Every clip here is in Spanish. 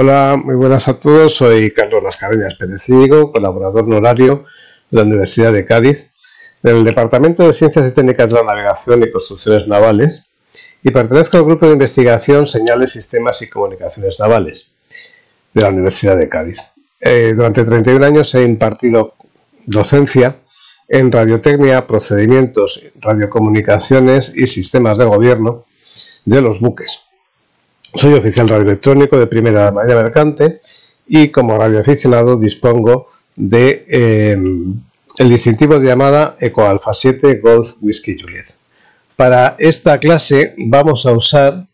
Hola, muy buenas a todos. Soy Carlos Las Cabeñas colaborador honorario de la Universidad de Cádiz, del Departamento de Ciencias y Técnicas de la Navegación y Construcciones Navales, y pertenezco al grupo de investigación Señales, Sistemas y Comunicaciones Navales de la Universidad de Cádiz. Eh, durante 31 años he impartido docencia en radiotecnia, procedimientos, radiocomunicaciones y sistemas de gobierno de los buques. Soy oficial radioelectrónico de primera manera mercante y como radioaficionado dispongo de em, el distintivo de llamada EcoAlfa 7 Golf Whisky Juliet. Para esta clase vamos a usar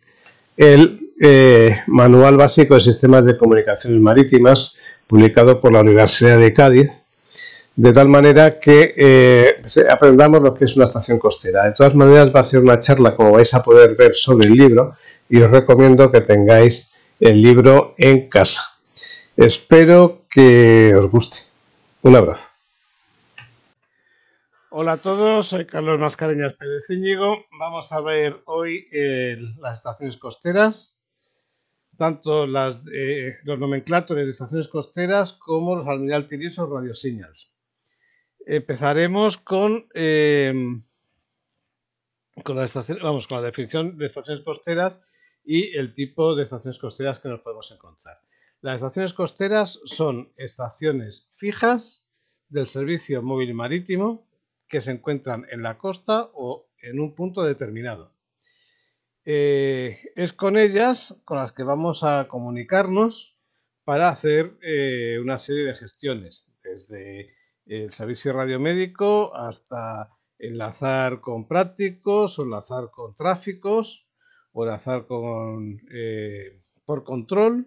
el eh, Manual Básico de Sistemas de Comunicaciones Marítimas publicado por la Universidad de Cádiz de tal manera que eh, pues, eh, aprendamos lo que es una estación costera. De todas maneras va a ser una charla, como vais a poder ver sobre el libro, y os recomiendo que tengáis el libro en casa. Espero que os guste. Un abrazo. Hola a todos, soy Carlos Mascareñas Pérez Cíñigo. Vamos a ver hoy eh, las estaciones costeras, tanto los nomenclátores de estaciones costeras como los almiraltirios o radiosignals. Empezaremos con, eh, vamos, con la definición de estaciones costeras y el tipo de estaciones costeras que nos podemos encontrar. Las estaciones costeras son estaciones fijas del servicio móvil marítimo que se encuentran en la costa o en un punto determinado. Eh, es con ellas con las que vamos a comunicarnos para hacer eh, una serie de gestiones, desde el servicio radiomédico hasta enlazar con prácticos o enlazar con tráficos o el azar con, eh, por control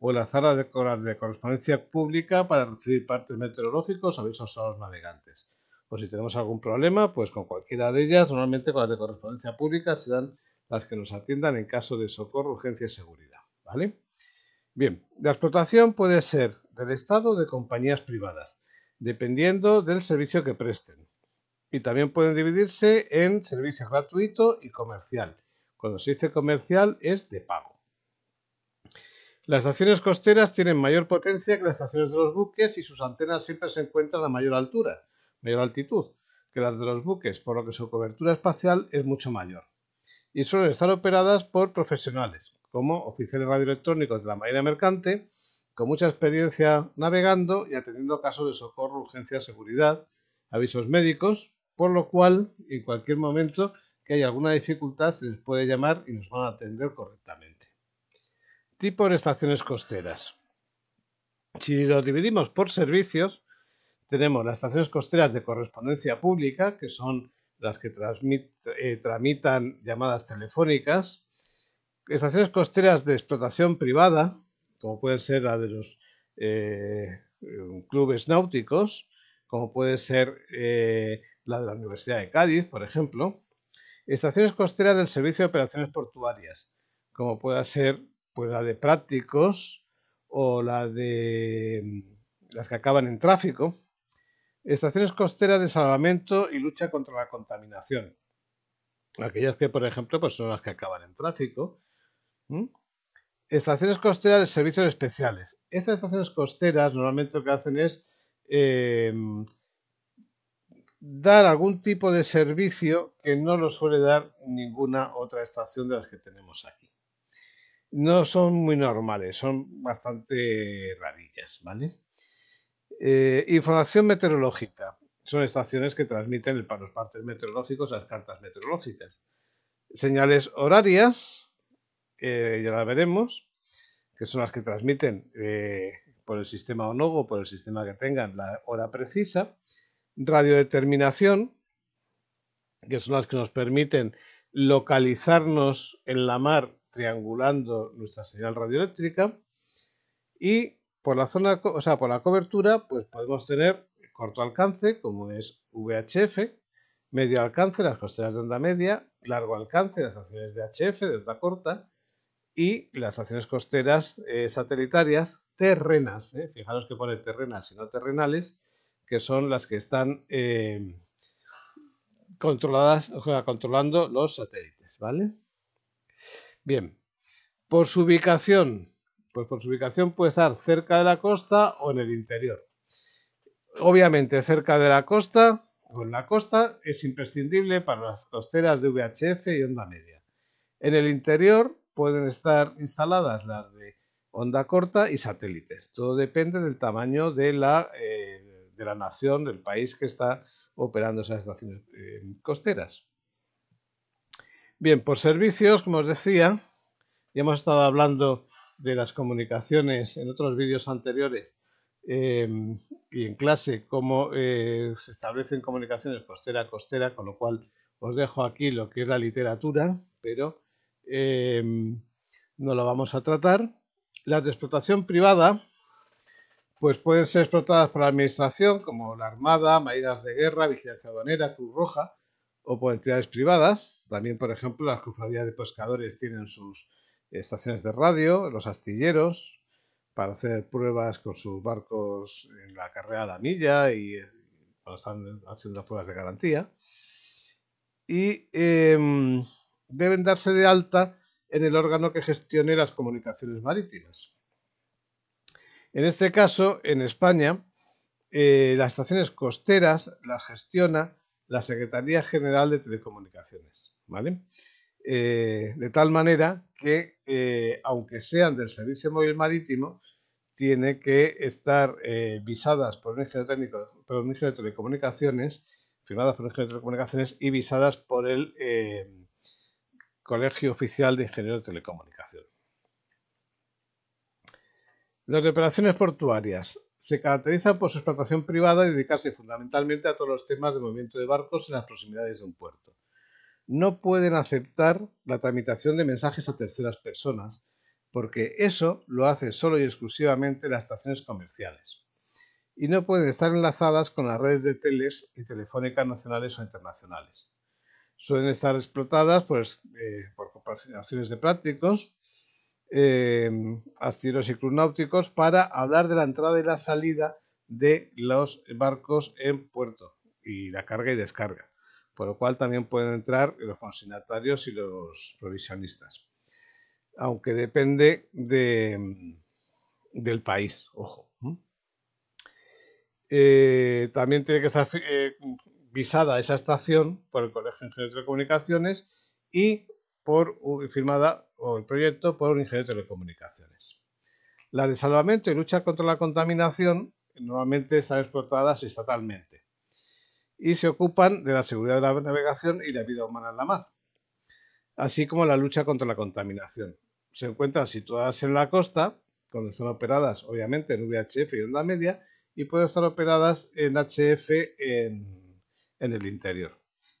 o el azar de, de correspondencia pública para recibir partes meteorológicos o avisos a los navegantes. O pues si tenemos algún problema, pues con cualquiera de ellas, normalmente con las de correspondencia pública serán las que nos atiendan en caso de socorro, urgencia y seguridad. ¿Vale? Bien, la explotación puede ser del Estado o de compañías privadas, dependiendo del servicio que presten. Y también pueden dividirse en servicio gratuito y comercial. Cuando se dice comercial es de pago. Las estaciones costeras tienen mayor potencia que las estaciones de los buques y sus antenas siempre se encuentran a mayor altura, mayor altitud, que las de los buques, por lo que su cobertura espacial es mucho mayor. Y suelen estar operadas por profesionales, como oficiales radioelectrónicos de la Marina Mercante, con mucha experiencia navegando y atendiendo casos de socorro, urgencia, seguridad, avisos médicos, por lo cual en cualquier momento que hay alguna dificultad se les puede llamar y nos van a atender correctamente. Tipo de estaciones costeras. Si lo dividimos por servicios, tenemos las estaciones costeras de correspondencia pública, que son las que eh, tramitan llamadas telefónicas, estaciones costeras de explotación privada, como pueden ser la de los eh, clubes náuticos, como puede ser eh, la de la Universidad de Cádiz, por ejemplo, Estaciones costeras del Servicio de Operaciones Portuarias, como pueda ser pues, la de prácticos o la de mm, las que acaban en tráfico. Estaciones costeras de salvamento y lucha contra la contaminación. Aquellas que, por ejemplo, pues son las que acaban en tráfico. Estaciones costeras de servicios especiales. Estas estaciones costeras normalmente lo que hacen es eh, dar algún tipo de servicio que no lo suele dar ninguna otra estación de las que tenemos aquí. No son muy normales, son bastante rarillas, ¿vale? Eh, información meteorológica. Son estaciones que transmiten para los partes meteorológicos las cartas meteorológicas. Señales horarias, ya las veremos, que son las que transmiten eh, por el sistema o por el sistema que tengan la hora precisa radiodeterminación, que son las que nos permiten localizarnos en la mar triangulando nuestra señal radioeléctrica y por la zona, por la cobertura, pues podemos tener corto alcance, como es VHF, medio alcance, las costeras de onda media, largo alcance, las estaciones de HF, de onda corta, y las estaciones costeras eh, satelitarias terrenas, ¿eh? fijaros que pone terrenas y no terrenales, que son las que están eh, controladas, o sea, controlando los satélites, ¿vale? Bien, por su ubicación, pues por su ubicación puede estar cerca de la costa o en el interior. Obviamente cerca de la costa o en la costa es imprescindible para las costeras de VHF y onda media. En el interior pueden estar instaladas las de onda corta y satélites. Todo depende del tamaño de la, eh, de la nación, del país que está operando esas estaciones eh, costeras. Bien, por servicios, como os decía, ya hemos estado hablando de las comunicaciones en otros vídeos anteriores eh, y en clase, cómo eh, se establecen comunicaciones costera a costera, con lo cual os dejo aquí lo que es la literatura, pero no lo vamos a tratar. La explotación privada, pues pueden ser explotadas por la Administración, como la Armada, Marinas de Guerra, Vigilancia Aduanera, Cruz Roja, o por entidades privadas. También, por ejemplo, las cofradías de pescadores tienen sus estaciones de radio, los astilleros, para hacer pruebas con sus barcos en la carrera de la milla y eh, cuando están haciendo las pruebas de garantía. Y em, deben darse de alta en el órgano que gestione las comunicaciones marítimas. En este caso, en España, eh, las estaciones costeras las gestiona la Secretaría General de Telecomunicaciones, ¿vale? Eh, de tal manera que, eh, aunque sean del Servicio Móvil Marítimo, tiene que estar visadas por un ingeniero técnico, por un ingeniero de telecomunicaciones, firmadas por un ingeniero de telecomunicaciones y visadas por el Colegio Oficial de Ingenieros de Telecomunicaciones. Las reparaciones portuarias se caracterizan por su explotación privada y dedicarse fundamentalmente a todos los temas de movimiento de barcos en las proximidades de un puerto. No pueden aceptar la tramitación de mensajes a terceras personas, porque eso lo hace solo y exclusivamente las estaciones comerciales. Y no pueden estar enlazadas con las redes de teles y telefónicas nacionales o internacionales. Suelen estar explotadas pues, eh, por cooperaciones de prácticos, eh, astilleros y náuticos para hablar de la entrada y la salida de los barcos en puerto y la carga y descarga, por lo cual también pueden entrar los consignatarios y los provisionistas, aunque depende del país, ojo. Eh, también tiene que estar eh, visada esa estación por el Colegio de Ingenieros de Comunicaciones y por, firmada o el proyecto por un ingeniero de telecomunicaciones. Las de salvamento y lucha contra la contaminación normalmente están exportadas estatalmente y se ocupan de la seguridad de la navegación y la vida humana en la mar, así como la lucha contra la contaminación. Se encuentran situadas en la costa, donde son operadas obviamente en VHF y onda media, y pueden estar operadas en HF en, en el interior.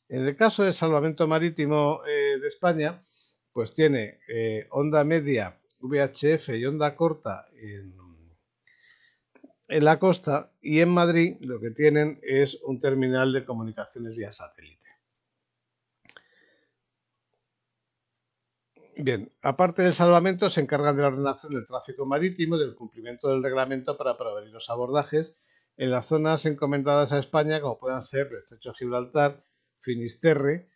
En el caso de salvamento marítimo eh, de España, pues tiene eh, onda media, VHF y onda corta en, la costa y en Madrid lo que tienen es un terminal de comunicaciones vía satélite. Bien, aparte del salvamento, se encargan de la ordenación del tráfico marítimo y del cumplimiento del reglamento para prevenir los abordajes en las zonas encomendadas a España, como puedan ser el estrecho Gibraltar, Finisterre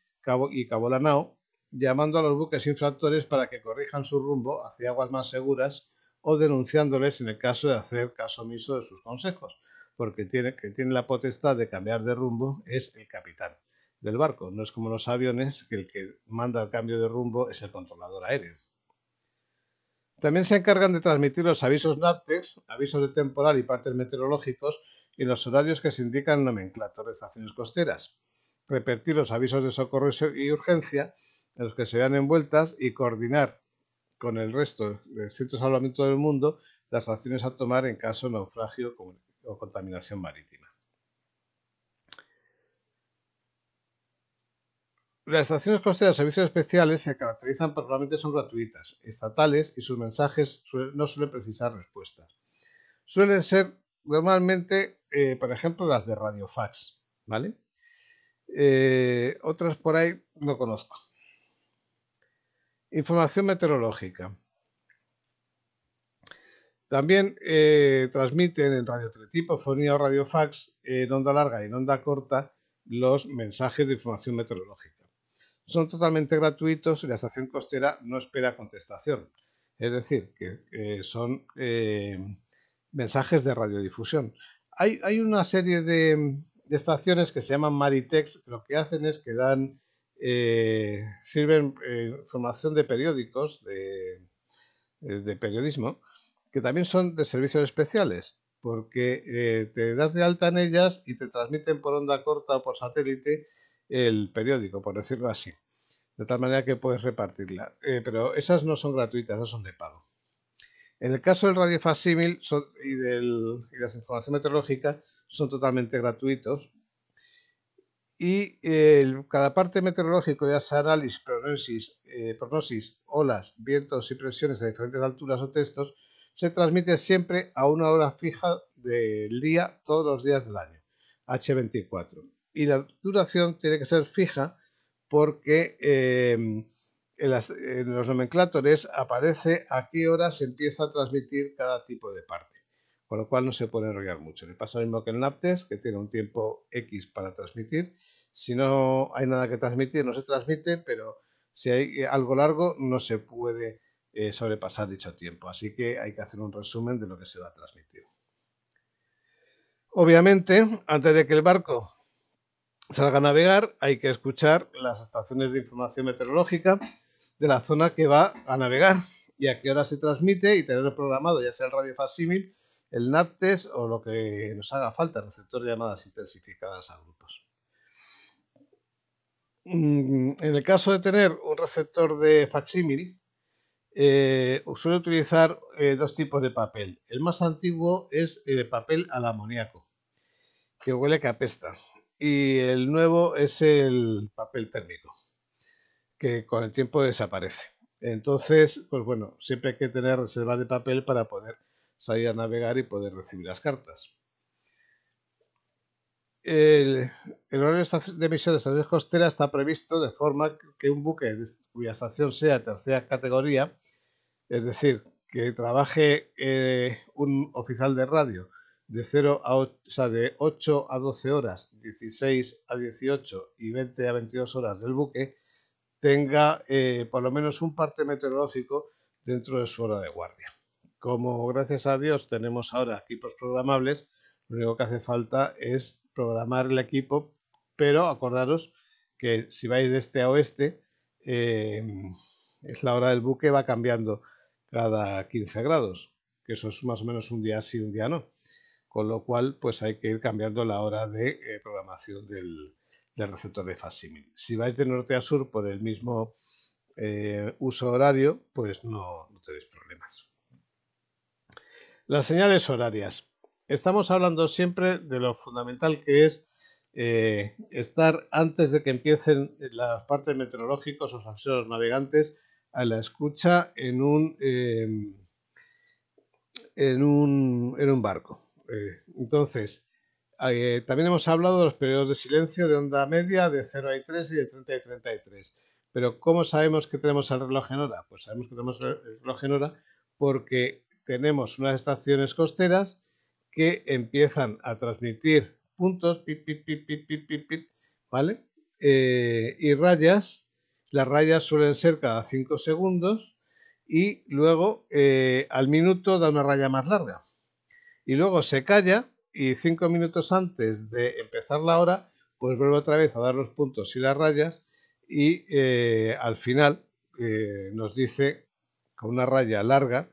y Cabo Lanao, llamando a los buques infractores para que corrijan su rumbo hacia aguas más seguras o denunciándoles en el caso de hacer caso omiso de sus consejos, porque tiene, que tiene la potestad de cambiar de rumbo es el capitán del barco, no es como los aviones, que el que manda el cambio de rumbo es el controlador aéreo. También se encargan de transmitir los avisos náuticos, avisos de temporal y partes meteorológicos y los horarios que se indican en nomenclatura de estaciones costeras, repetir los avisos de socorro y urgencia en los que se vean envueltas y coordinar con el resto de centros de salvamento del mundo las acciones a tomar en caso de naufragio o contaminación marítima. Las estaciones costeras de servicios especiales se caracterizan por normalmente son gratuitas, estatales y sus mensajes no suelen precisar respuestas. Suelen ser normalmente, eh, por ejemplo, las de radiofax, ¿vale? Eh, otras por ahí no conozco. Información meteorológica. También eh, transmiten en radio fonía o radio fax, eh, en onda larga y en onda corta, los mensajes de información meteorológica. Son totalmente gratuitos y la estación costera no espera contestación. Es decir, que eh, son mensajes de radiodifusión. Hay, una serie de, estaciones que se llaman Maritex, lo que hacen es que dan eh, sirven información eh, formación de periódicos, eh, de, periodismo, que también son de servicios especiales, porque te das de alta en ellas y te transmiten por onda corta o por satélite el periódico, por decirlo así, de tal manera que puedes repartirla. pero esas no son gratuitas, esas son de pago. En el caso del radio y, y de la información meteorológica, son totalmente gratuitos, y cada parte meteorológico, ya sea análisis, eh, prognosis, olas, vientos y presiones a diferentes alturas o textos, se transmite siempre a una hora fija del día todos los días del año, H24. Y la duración tiene que ser fija porque em, en, los nomenclatores aparece a qué hora se empieza a transmitir cada tipo de parte con lo cual no se puede enrollar mucho. Le pasa lo mismo que el NAPTES, que tiene un tiempo X para transmitir. Si no hay nada que transmitir, no se transmite, pero si hay eh, algo largo, no se puede eh, sobrepasar dicho tiempo. Así que hay que hacer un resumen de lo que se va a transmitir. Obviamente, antes de que el barco salga a navegar, hay que escuchar las estaciones de información meteorológica de la zona que va a navegar y a qué hora se transmite y tenerlo programado ya sea el radio el NAPTES o lo que nos haga falta, receptor de llamadas intensificadas a grupos. Mm, en el caso de tener un receptor de facsímil, eh, suele utilizar eh, dos tipos de papel. El más antiguo es el papel al que huele que apesta. Y el nuevo es el papel térmico, que con el tiempo desaparece. Entonces, pues bueno, siempre hay que tener reservas de papel para poder salir a navegar y poder recibir las cartas. El, horario de emisión de Salud costeras está previsto de forma que un buque cuya estación sea tercera categoría, es decir, que trabaje eh, un oficial de radio de, 0 a 8, de a 12 horas, 16 a 18 y 20 a 22 horas del buque, tenga eh, por lo menos un parte meteorológico dentro de su hora de guardia como gracias a Dios tenemos ahora equipos programables, lo único que hace falta es programar el equipo, pero acordaros que si vais de este a oeste, eh, es la hora del buque va cambiando cada 15 grados, que eso es más o menos un día sí, un día no. Con lo cual, pues hay que ir cambiando la hora de eh, programación del, receptor de facsímil. Si vais de norte a sur por el mismo eh, uso horario, pues no tenéis problemas. Las señales horarias. Estamos hablando siempre de lo fundamental que es eh, estar antes de que empiecen las partes meteorológicas o los navegantes a la escucha en un, em, en un, barco. Eh, entonces, eh, también hemos hablado de los periodos de silencio de onda media de 0 a 3 y de 30 a 33. Pero ¿cómo sabemos que tenemos el reloj en hora? Pues sabemos que tenemos el reloj en hora porque tenemos unas estaciones costeras que empiezan a transmitir puntos, pip, pip, pip, ¿vale? Eh, y rayas, las rayas suelen ser cada 5 segundos y luego eh, al minuto da una raya más larga. Y luego se calla y 5 minutos antes de empezar la hora, pues vuelve otra vez a dar los puntos y las rayas y eh, al final nos dice con una raya larga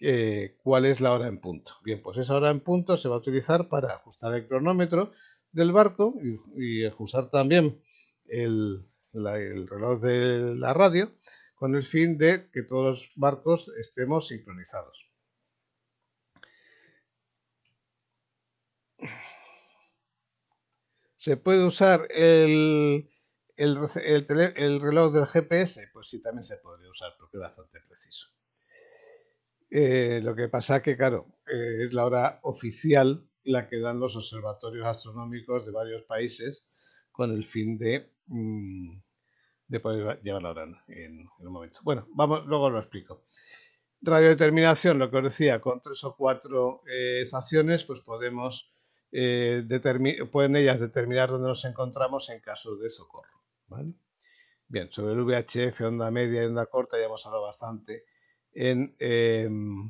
eh, cuál es la hora en punto. Bien, pues esa hora en punto se va a utilizar para ajustar el cronómetro del barco y, ajustar también el, reloj de la radio con el fin de que todos los barcos estemos sincronizados. ¿Se puede usar el reloj del GPS? Pues sí, también se podría usar porque es bastante preciso. Eh, lo que pasa es que, claro, eh, es la hora oficial la que dan los observatorios astronómicos de varios países con el fin de, mm, de poder llevar la hora en, un momento. Bueno, vamos, luego lo explico. Radiodeterminación, lo que os decía, con tres o cuatro estaciones, eh, pues podemos pueden ellas determinar dónde nos encontramos en caso de socorro. Bien, sobre el VHF, onda media y onda corta ya hemos hablado bastante Em,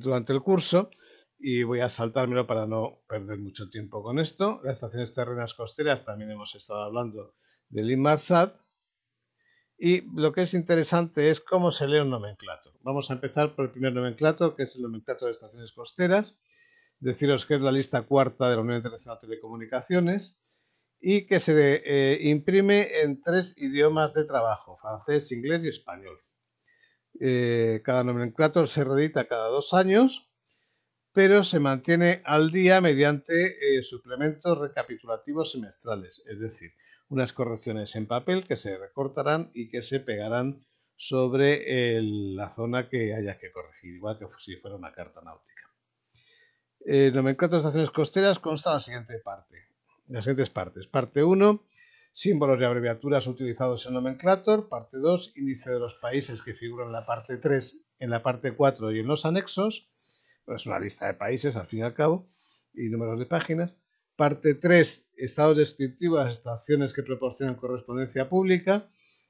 durante el curso y voy a saltármelo para no perder mucho tiempo con esto. Las estaciones terrenas costeras también hemos estado hablando del Inmarsat. Y lo que es interesante es cómo se lee un nomenclato. Vamos a empezar por el primer nomenclato, que es el nomenclato de estaciones costeras. Deciros que es la lista cuarta de la Unión Internacional de Telecomunicaciones y que se eh, imprime en tres idiomas de trabajo, francés, inglés y español. Eh, cada nomenclator se reedita cada dos años, pero se mantiene al día mediante eh, suplementos recapitulativos semestrales, es decir, unas correcciones en papel que se recortarán y que se pegarán sobre la zona que haya que corregir, igual que si fuera una carta náutica. Eh, de Estaciones costeras consta la siguiente parte las siguientes partes. Parte 1, símbolos y abreviaturas utilizados en nomenclator. Parte 2, índice de los países que figuran en la parte 3, en la parte 4 y en los anexos. Pues es una lista de países, al fin y al cabo, y números de páginas. Parte 3, estados descriptivos de las estaciones que proporcionan correspondencia pública.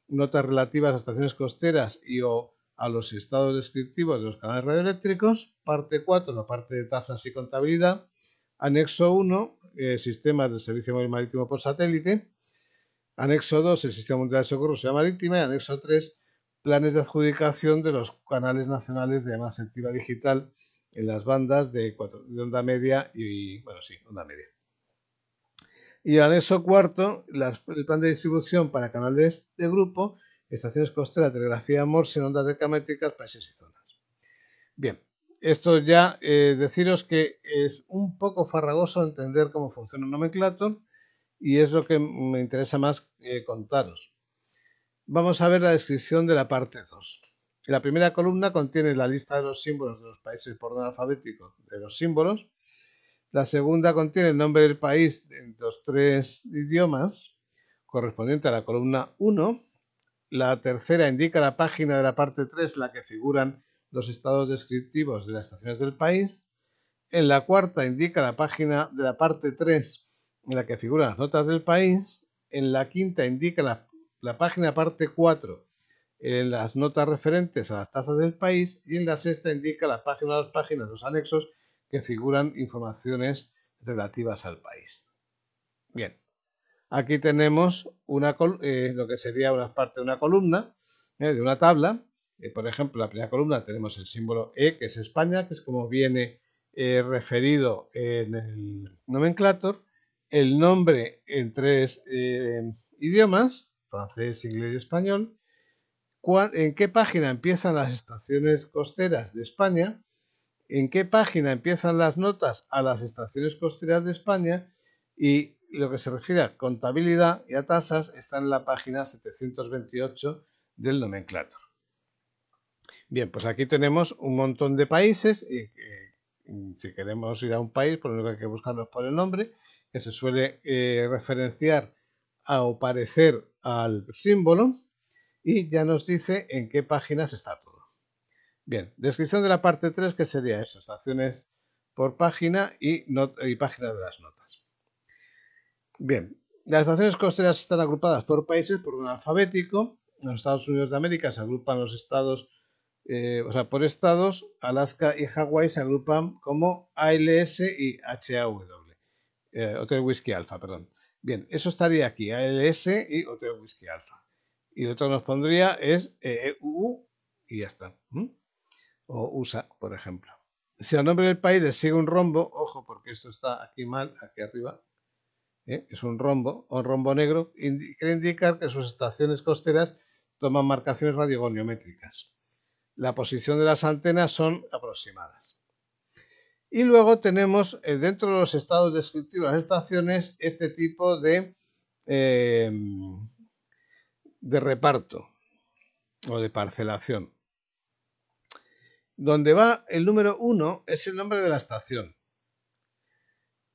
Notas relativas a estaciones costeras y o a los estados descriptivos de los canales radioeléctricos, parte 4, la parte de tasas y contabilidad, anexo 1, Sistema eh, sistemas del Servicio Marítimo por Satélite. Anexo 2, el Sistema Mundial de Socorro sea Marítima. Y anexo 3, planes de adjudicación de los canales nacionales de más activa digital en las bandas de, onda media y, bueno, sí, onda media. Y anexo cuarto, el plan de distribución para canales de grupo, estaciones costeras, telegrafía Morse, ondas decamétricas, países y zonas. Bien, esto ya eh, deciros que es un poco farragoso entender cómo funciona un nomenclator y es lo que me interesa más eh, contaros. Vamos a ver la descripción de la parte 2. La primera columna contiene la lista de los símbolos de los países por orden alfabético de los símbolos. La segunda contiene el nombre del país en los tres idiomas, correspondiente a la columna 1. La tercera indica la página de la parte 3, la que figuran los estados descriptivos de las estaciones del país. En la cuarta indica la página de la parte 3 en la que figuran las notas del país. En la quinta indica la, página parte 4 en las notas referentes a las tasas del país. Y en la sexta indica la página, las páginas, los anexos que figuran informaciones relativas al país. Bien, aquí tenemos una, eh, lo que sería una parte de una columna, eh, de una tabla, eh, por ejemplo, en la primera columna tenemos el símbolo E, que es España, que es como viene eh, referido en el nomenclator, el nombre en tres eh, idiomas, francés, inglés y español, en qué página empiezan las estaciones costeras de España, en qué página empiezan las notas a las estaciones costeras de España y lo que se refiere a contabilidad y a tasas está en la página 728 del nomenclator. Bien, pues aquí tenemos un montón de países y si queremos ir a un país, por pues lo que hay que buscarlos por el nombre, que se suele eh, referenciar o parecer al símbolo y ya nos dice en qué páginas está todo. Bien, descripción de la parte 3, que sería eso, estaciones por página y, y página de las notas. Bien, las estaciones costeras están agrupadas por países por un alfabético. En los Estados Unidos de América se agrupan los estados eh, o sea, por estados, Alaska y Hawái se agrupan como ALS y HAW, eh, Hotel Whisky Alpha, perdón. Bien, eso estaría aquí, ALS y otro Whisky Alpha. Y lo otro nos pondría es EU e y ya está. O USA, por ejemplo. Si al nombre del país le sigue un rombo, ojo, porque esto está aquí mal, aquí arriba, ¿eh? es un rombo, un rombo negro, quiere indicar que sus estaciones costeras toman marcaciones radiogoniométricas la posición de las antenas son aproximadas. Y luego tenemos eh, dentro de los estados descriptivos de las estaciones este tipo de, em, de reparto o de parcelación. Donde va el número 1 es el nombre de la estación.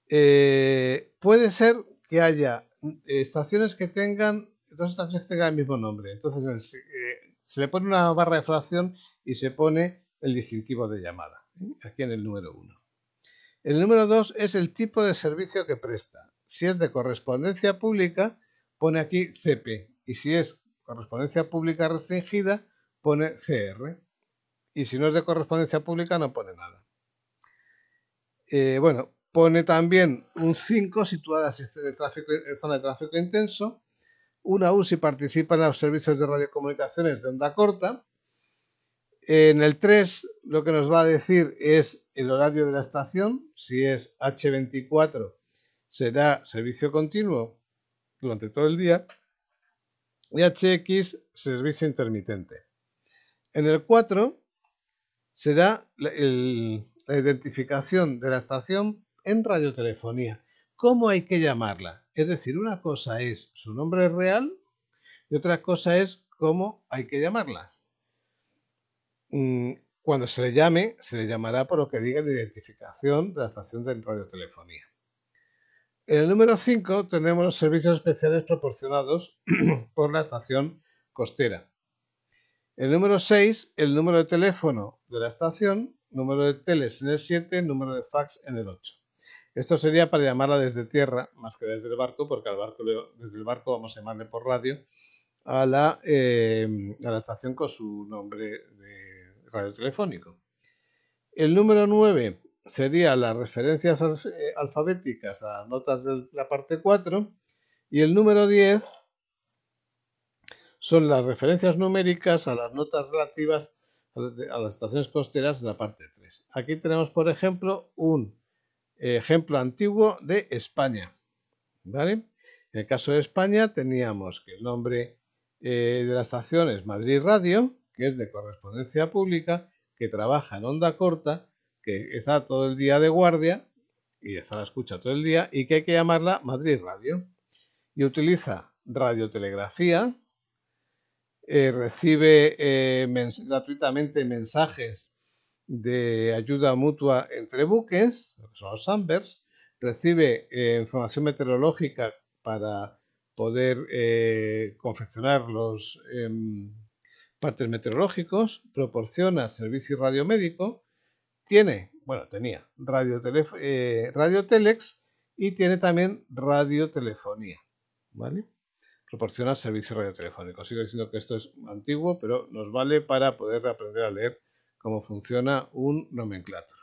Eh, puede ser que haya eh, estaciones que tengan, dos estaciones que tengan el mismo nombre. Entonces, se le pone una barra de fracción y se pone el distintivo de llamada, ¿eh? aquí en el número 1. El número 2 es el tipo de servicio que presta. Si es de correspondencia pública, pone aquí CP. Y si es correspondencia pública restringida, pone CR. Y si no es de correspondencia pública, no pone nada. Eh, bueno, pone también un 5 situada si zona de tráfico intenso una si participa en los servicios de radiocomunicaciones de onda corta. En el 3 lo que nos va a decir es el horario de la estación, si es H24 será servicio continuo durante todo el día y HX servicio intermitente. En el 4 será la identificación de la estación en radiotelefonía. ¿Cómo hay que llamarla? Es decir, una cosa es su nombre real y otra cosa es cómo hay que llamarla. Mm, cuando se le llame, se le llamará por lo que diga la identificación de la estación de radiotelefonía. En el número 5 tenemos los servicios especiales proporcionados por la estación costera. En El número 6, el número de teléfono de la estación, número de teles en el 7, número de fax en el 8. Esto sería para llamarla desde tierra, más que desde el barco, porque desde el barco vamos a llamarle por radio a la, em, a la estación con su nombre de radio telefónico. El número 9 sería las referencias eh, alfabéticas a notas de la parte 4 y el número 10 son las referencias numéricas a las notas relativas a las estaciones costeras de la parte 3. Aquí tenemos, por ejemplo, un ejemplo antiguo de España. En el caso de España teníamos que el nombre eh, de la estación es Madrid Radio, que es de correspondencia pública, que trabaja en onda corta, que está todo el día de guardia y está la escucha todo el día y que hay que llamarla Madrid Radio. Y utiliza radiotelegrafía, eh, recibe eh, gratuitamente mensajes de ayuda mutua entre buques, que son los Ambers, recibe eh, información meteorológica para poder eh, confeccionar los em, partes meteorológicos, proporciona servicio radiomédico, tiene, bueno, tenía radio, eh, radio telex y tiene también radiotelefonía, ¿vale? Proporciona servicio radiotelefónico. Sigo diciendo que esto es antiguo, pero nos vale para poder aprender a leer cómo funciona un nomenclator.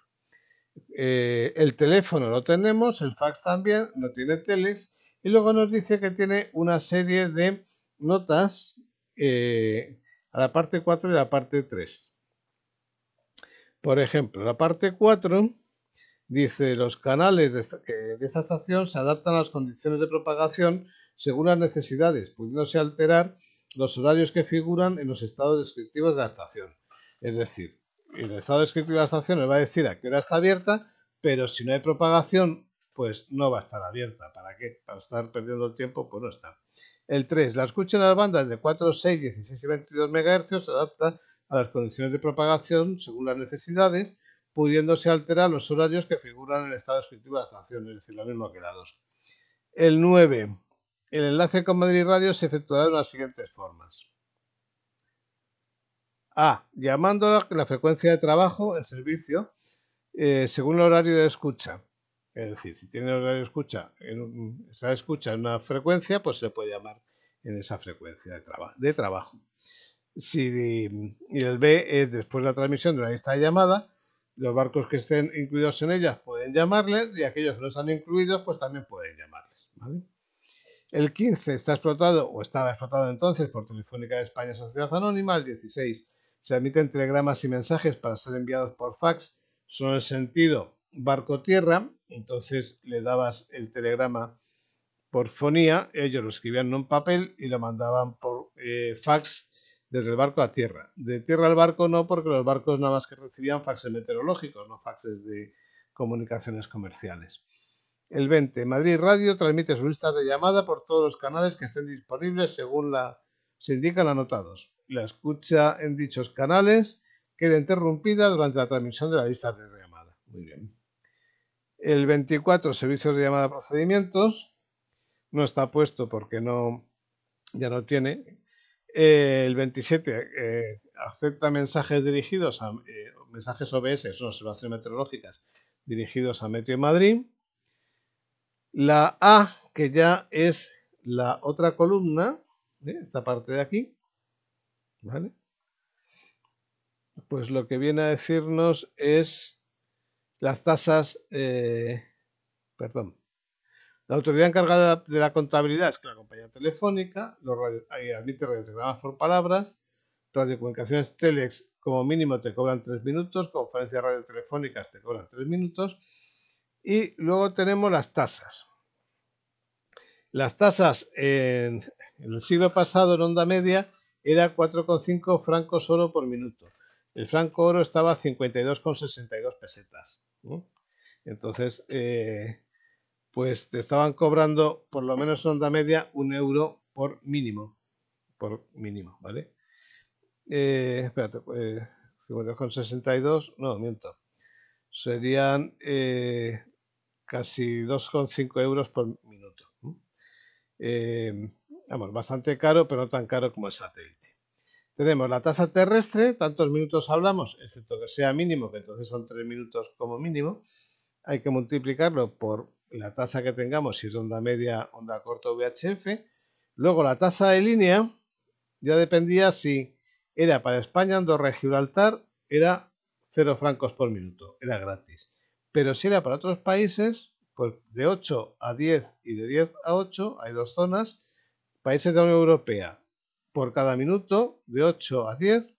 Eh, el teléfono lo tenemos, el fax también, no tiene telex y luego nos dice que tiene una serie de notas eh, a la parte 4 y la parte 3. Por ejemplo, la parte 4 dice los canales de esta estación se adaptan a las condiciones de propagación según las necesidades, pudiéndose alterar los horarios que figuran en los estados descriptivos de la estación. Es decir, el estado descriptivo de la estación va a decir a qué hora está abierta, pero si no hay propagación, pues no va a estar abierta. ¿Para qué? Para estar perdiendo el tiempo, pues no está. El 3. La escucha en las bandas de 4, 6, 16 y 22 MHz se adapta a las condiciones de propagación según las necesidades, pudiéndose alterar los horarios que figuran en el estado descriptivo de la estación, es decir, lo mismo que la 2. El 9. El enlace con Madrid Radio se efectuará de las siguientes formas. A. Ah, llamando la frecuencia de trabajo, el servicio, eh, según el horario de escucha. Es decir, si tiene horario de escucha, en, esa escucha en una frecuencia, pues se puede llamar en esa frecuencia de, trabajo. Si y el B es después de la transmisión de una lista de llamada, los barcos que estén incluidos en ella pueden llamarle y aquellos que no están incluidos, pues también pueden llamarles. El 15 está explotado o estaba explotado entonces por Telefónica de España Sociedad Anónima, el 16 se admiten telegramas y mensajes para ser enviados por fax, son el sentido barco-tierra, entonces le dabas el telegrama por fonía, ellos lo escribían en un papel y lo mandaban por eh, fax desde el barco a tierra. De tierra al barco no, porque los barcos nada más que recibían faxes meteorológicos, no faxes de comunicaciones comerciales. El 20. Madrid Radio transmite sus listas de llamada por todos los canales que estén disponibles según la se indican anotados. La escucha en dichos canales queda interrumpida durante la transmisión de la lista de llamada. Muy bien. El 24, servicios de llamada procedimientos, no está puesto porque no, ya no tiene. Eh, el 27, eh, acepta mensajes dirigidos a eh, mensajes OBS, son observaciones meteorológicas, dirigidos a Meteo Madrid. La A, que ya es la otra columna, ¿eh? esta parte de aquí, ¿vale? Pues lo que viene a decirnos es las tasas, eh, perdón, la autoridad encargada de la contabilidad es que la compañía telefónica, ahí admite por palabras, radiocomunicaciones telex como mínimo te cobran tres minutos, conferencias radiotelefónicas te cobran tres minutos, y luego tenemos las tasas. Las tasas en, el siglo pasado en onda media era 4,5 francos oro por minuto. El franco oro estaba a 52,62 pesetas. Entonces, eh, pues te estaban cobrando por lo menos en onda media un euro por mínimo. Por mínimo, ¿vale? Eh, espérate, 52,62, eh, no, miento. Serían eh, casi 2,5 euros por minuto. Eh, vamos, bastante caro, pero no tan caro como el satélite. Tenemos la tasa terrestre, tantos minutos hablamos, excepto que sea mínimo, que entonces son tres minutos como mínimo. Hay que multiplicarlo por la tasa que tengamos, si es onda media, onda corta o VHF. Luego la tasa de línea ya dependía si era para España, Andorra y Gibraltar, era cero francos por minuto, era gratis. Pero si era para otros países, pues de 8 a 10 y de 10 a 8 hay dos zonas. Países de la Unión Europea, por cada minuto, de 8 a 10,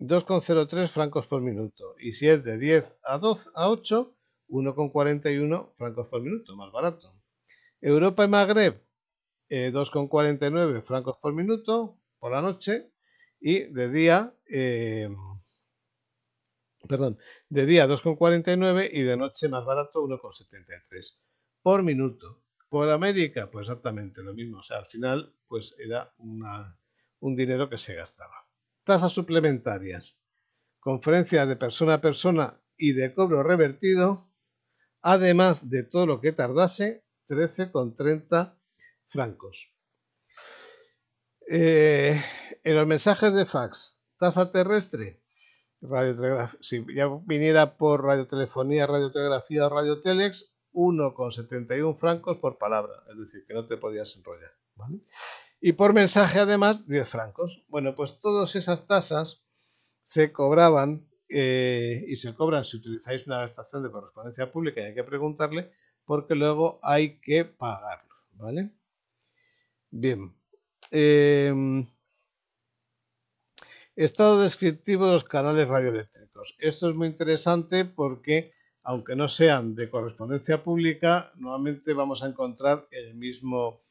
2,03 francos por minuto. Y si es de 10 a, 12, a 8, 1,41 francos por minuto, más barato. Europa y Magreb, 2,49 eh, francos por minuto por la noche. Y de día... Eh, perdón, de día 2,49 y de noche más barato 1,73 por minuto. Por América, pues exactamente lo mismo. O sea, al final, pues era un dinero que se gastaba. Tasas suplementarias, conferencias de persona a persona y de cobro revertido, además de todo lo que tardase, 13,30 francos. Eh, en los mensajes de fax, tasa terrestre, si ya viniera por radiotelefonía, radiotelegrafía o radiotelex, 1,71 francos por palabra, es decir, que no te podías enrollar. Y por mensaje, además, 10 francos. Bueno, pues todas esas tasas se cobraban eh, y se cobran si utilizáis una estación de correspondencia pública y hay que preguntarle, porque luego hay que pagarlo. ¿Vale? Bien. Eh, Estado descriptivo de los canales radioeléctricos. Esto es muy interesante porque, aunque no sean de correspondencia pública, nuevamente vamos a encontrar el mismo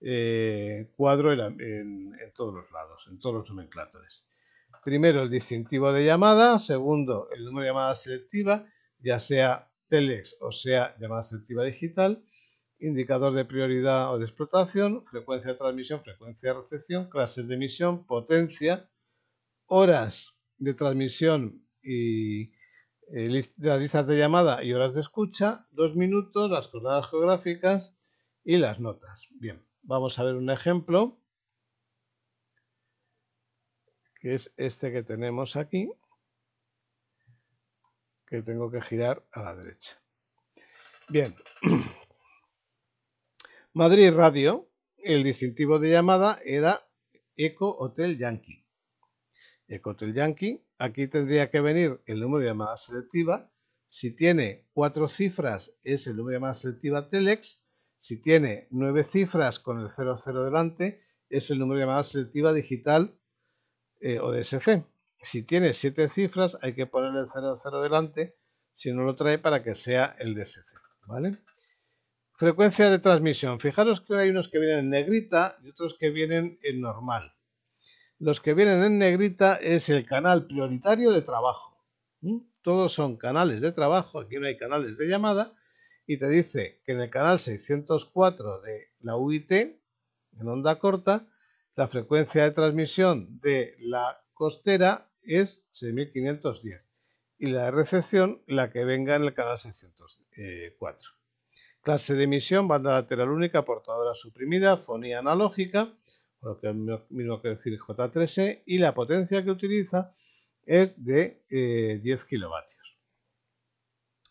eh, cuadro en, todos los lados, en todos los nomenclatores. Primero, el distintivo de llamada. Segundo, el número de llamada selectiva, ya sea telex o sea llamada selectiva digital. Indicador de prioridad o de explotación, frecuencia de transmisión, frecuencia de recepción, clases de emisión, potencia, horas de transmisión y eh, las listas de llamada y horas de escucha, dos minutos, las coordenadas geográficas y las notas. Bien, vamos a ver un ejemplo que es este que tenemos aquí, que tengo que girar a la derecha. Bien, Madrid Radio, el distintivo de llamada era Eco Hotel Yankee ecotel el Yankee. Aquí tendría que venir el número de llamada selectiva. Si tiene cuatro cifras es el número de llamada selectiva Telex. Si tiene nueve cifras con el 00 delante es el número de llamada selectiva digital eh, o DSC. Si tiene siete cifras hay que poner el 00 delante si no lo trae para que sea el DSC. ¿vale? Frecuencia de transmisión. Fijaros que hay unos que vienen en negrita y otros que vienen en normal. Los que vienen en negrita es el canal prioritario de trabajo. ¿Mm? Todos son canales de trabajo, aquí no hay canales de llamada. Y te dice que en el canal 604 de la UIT, en onda corta, la frecuencia de transmisión de la costera es 6510 y la de recepción la que venga en el canal 604. Clase de emisión, banda lateral única, portadora suprimida, fonía analógica, lo que es mismo que decir J3E, y la potencia que utiliza es de 10 eh, kilovatios.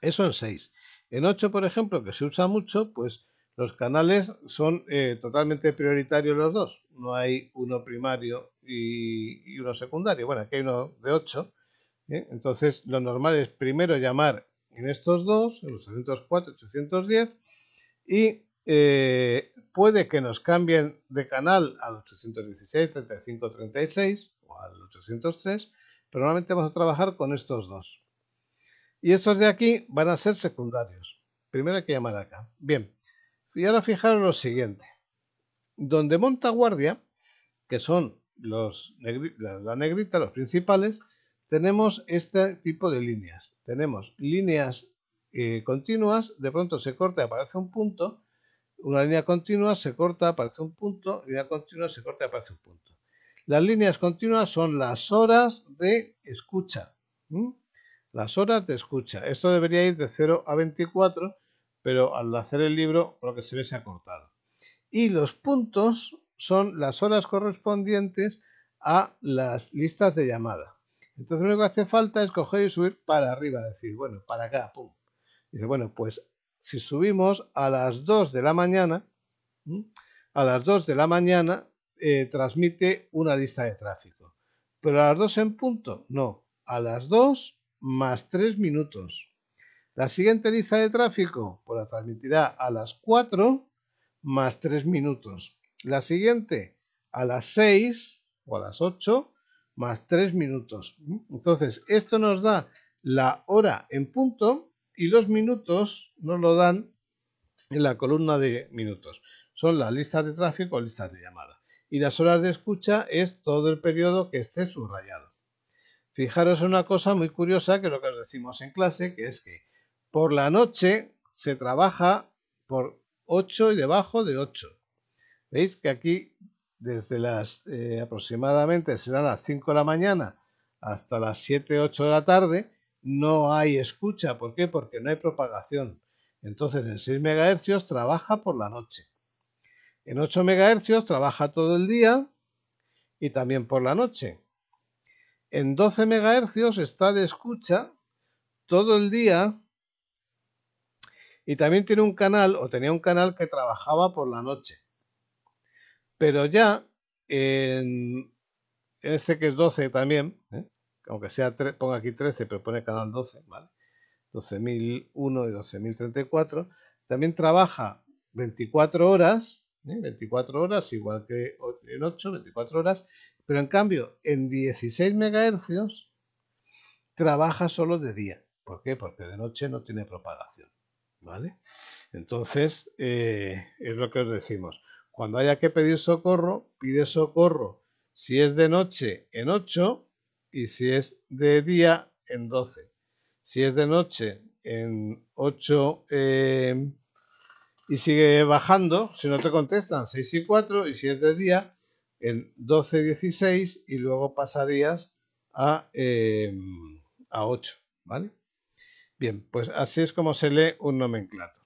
Eso en 6. En 8, por ejemplo, que se usa mucho, pues los canales son eh, totalmente prioritarios los dos. No hay uno primario y, uno secundario. Bueno, aquí hay uno de 8. ¿eh? Entonces, lo normal es primero llamar en estos dos, en los 804, 810, y eh, puede que nos cambien de canal al 816, 35, 36 o al 803, pero normalmente vamos a trabajar con estos dos. Y estos de aquí van a ser secundarios. Primero hay que llamar acá. Bien, y ahora fijaros lo siguiente. Donde monta guardia, que son los la, negrita, los principales, tenemos este tipo de líneas. Tenemos líneas eh, continuas, de pronto se corta y aparece un punto, una línea continua se corta, aparece un punto, línea continua se corta, aparece un punto. Las líneas continuas son las horas de escucha. Las horas de escucha. Esto debería ir de 0 a 24, pero al hacer el libro, por lo que se ve, se ha cortado. Y los puntos son las horas correspondientes a las listas de llamada. Entonces lo que hace falta es coger y subir para arriba, decir, bueno, para acá, pum. Dice, bueno, pues si subimos a las 2 de la mañana, a las 2 de la mañana eh, transmite una lista de tráfico. Pero a las 2 en punto, no. A las 2 más 3 minutos. La siguiente lista de tráfico pues la transmitirá a las 4 más 3 minutos. La siguiente a las 6 o a las 8 más 3 minutos. Entonces, esto nos da la hora en punto y los minutos nos lo dan en la columna de minutos. Son las listas de tráfico o listas de llamada. Y las horas de escucha es todo el periodo que esté subrayado. Fijaros en una cosa muy curiosa que es lo que os decimos en clase, que es que por la noche se trabaja por 8 y debajo de 8. Veis que aquí desde las eh, aproximadamente serán las 5 de la mañana hasta las 7, 8 de la tarde, no hay escucha. ¿Por qué? Porque no hay propagación. Entonces en 6 MHz trabaja por la noche. En 8 MHz trabaja todo el día y también por la noche. En 12 MHz está de escucha todo el día y también tiene un canal o tenía un canal que trabajaba por la noche. Pero ya en, este que es 12 también, ¿eh? aunque sea, ponga aquí 13, pero pone canal 12, ¿vale? 12.001 y 12.034. También trabaja 24 horas, ¿eh? 24 horas, igual que en 8, 24 horas, pero en cambio en 16 MHz trabaja solo de día. ¿Por qué? Porque de noche no tiene propagación, ¿vale? Entonces, eh, es lo que os decimos. Cuando haya que pedir socorro, pide socorro si es de noche en 8 y si es de día, en 12. Si es de noche, en 8 em, y sigue bajando, si no te contestan, 6 y 4 y si es de día, en 12, 16 y luego pasarías a, 8, em, Bien, pues así es como se lee un nomenclato.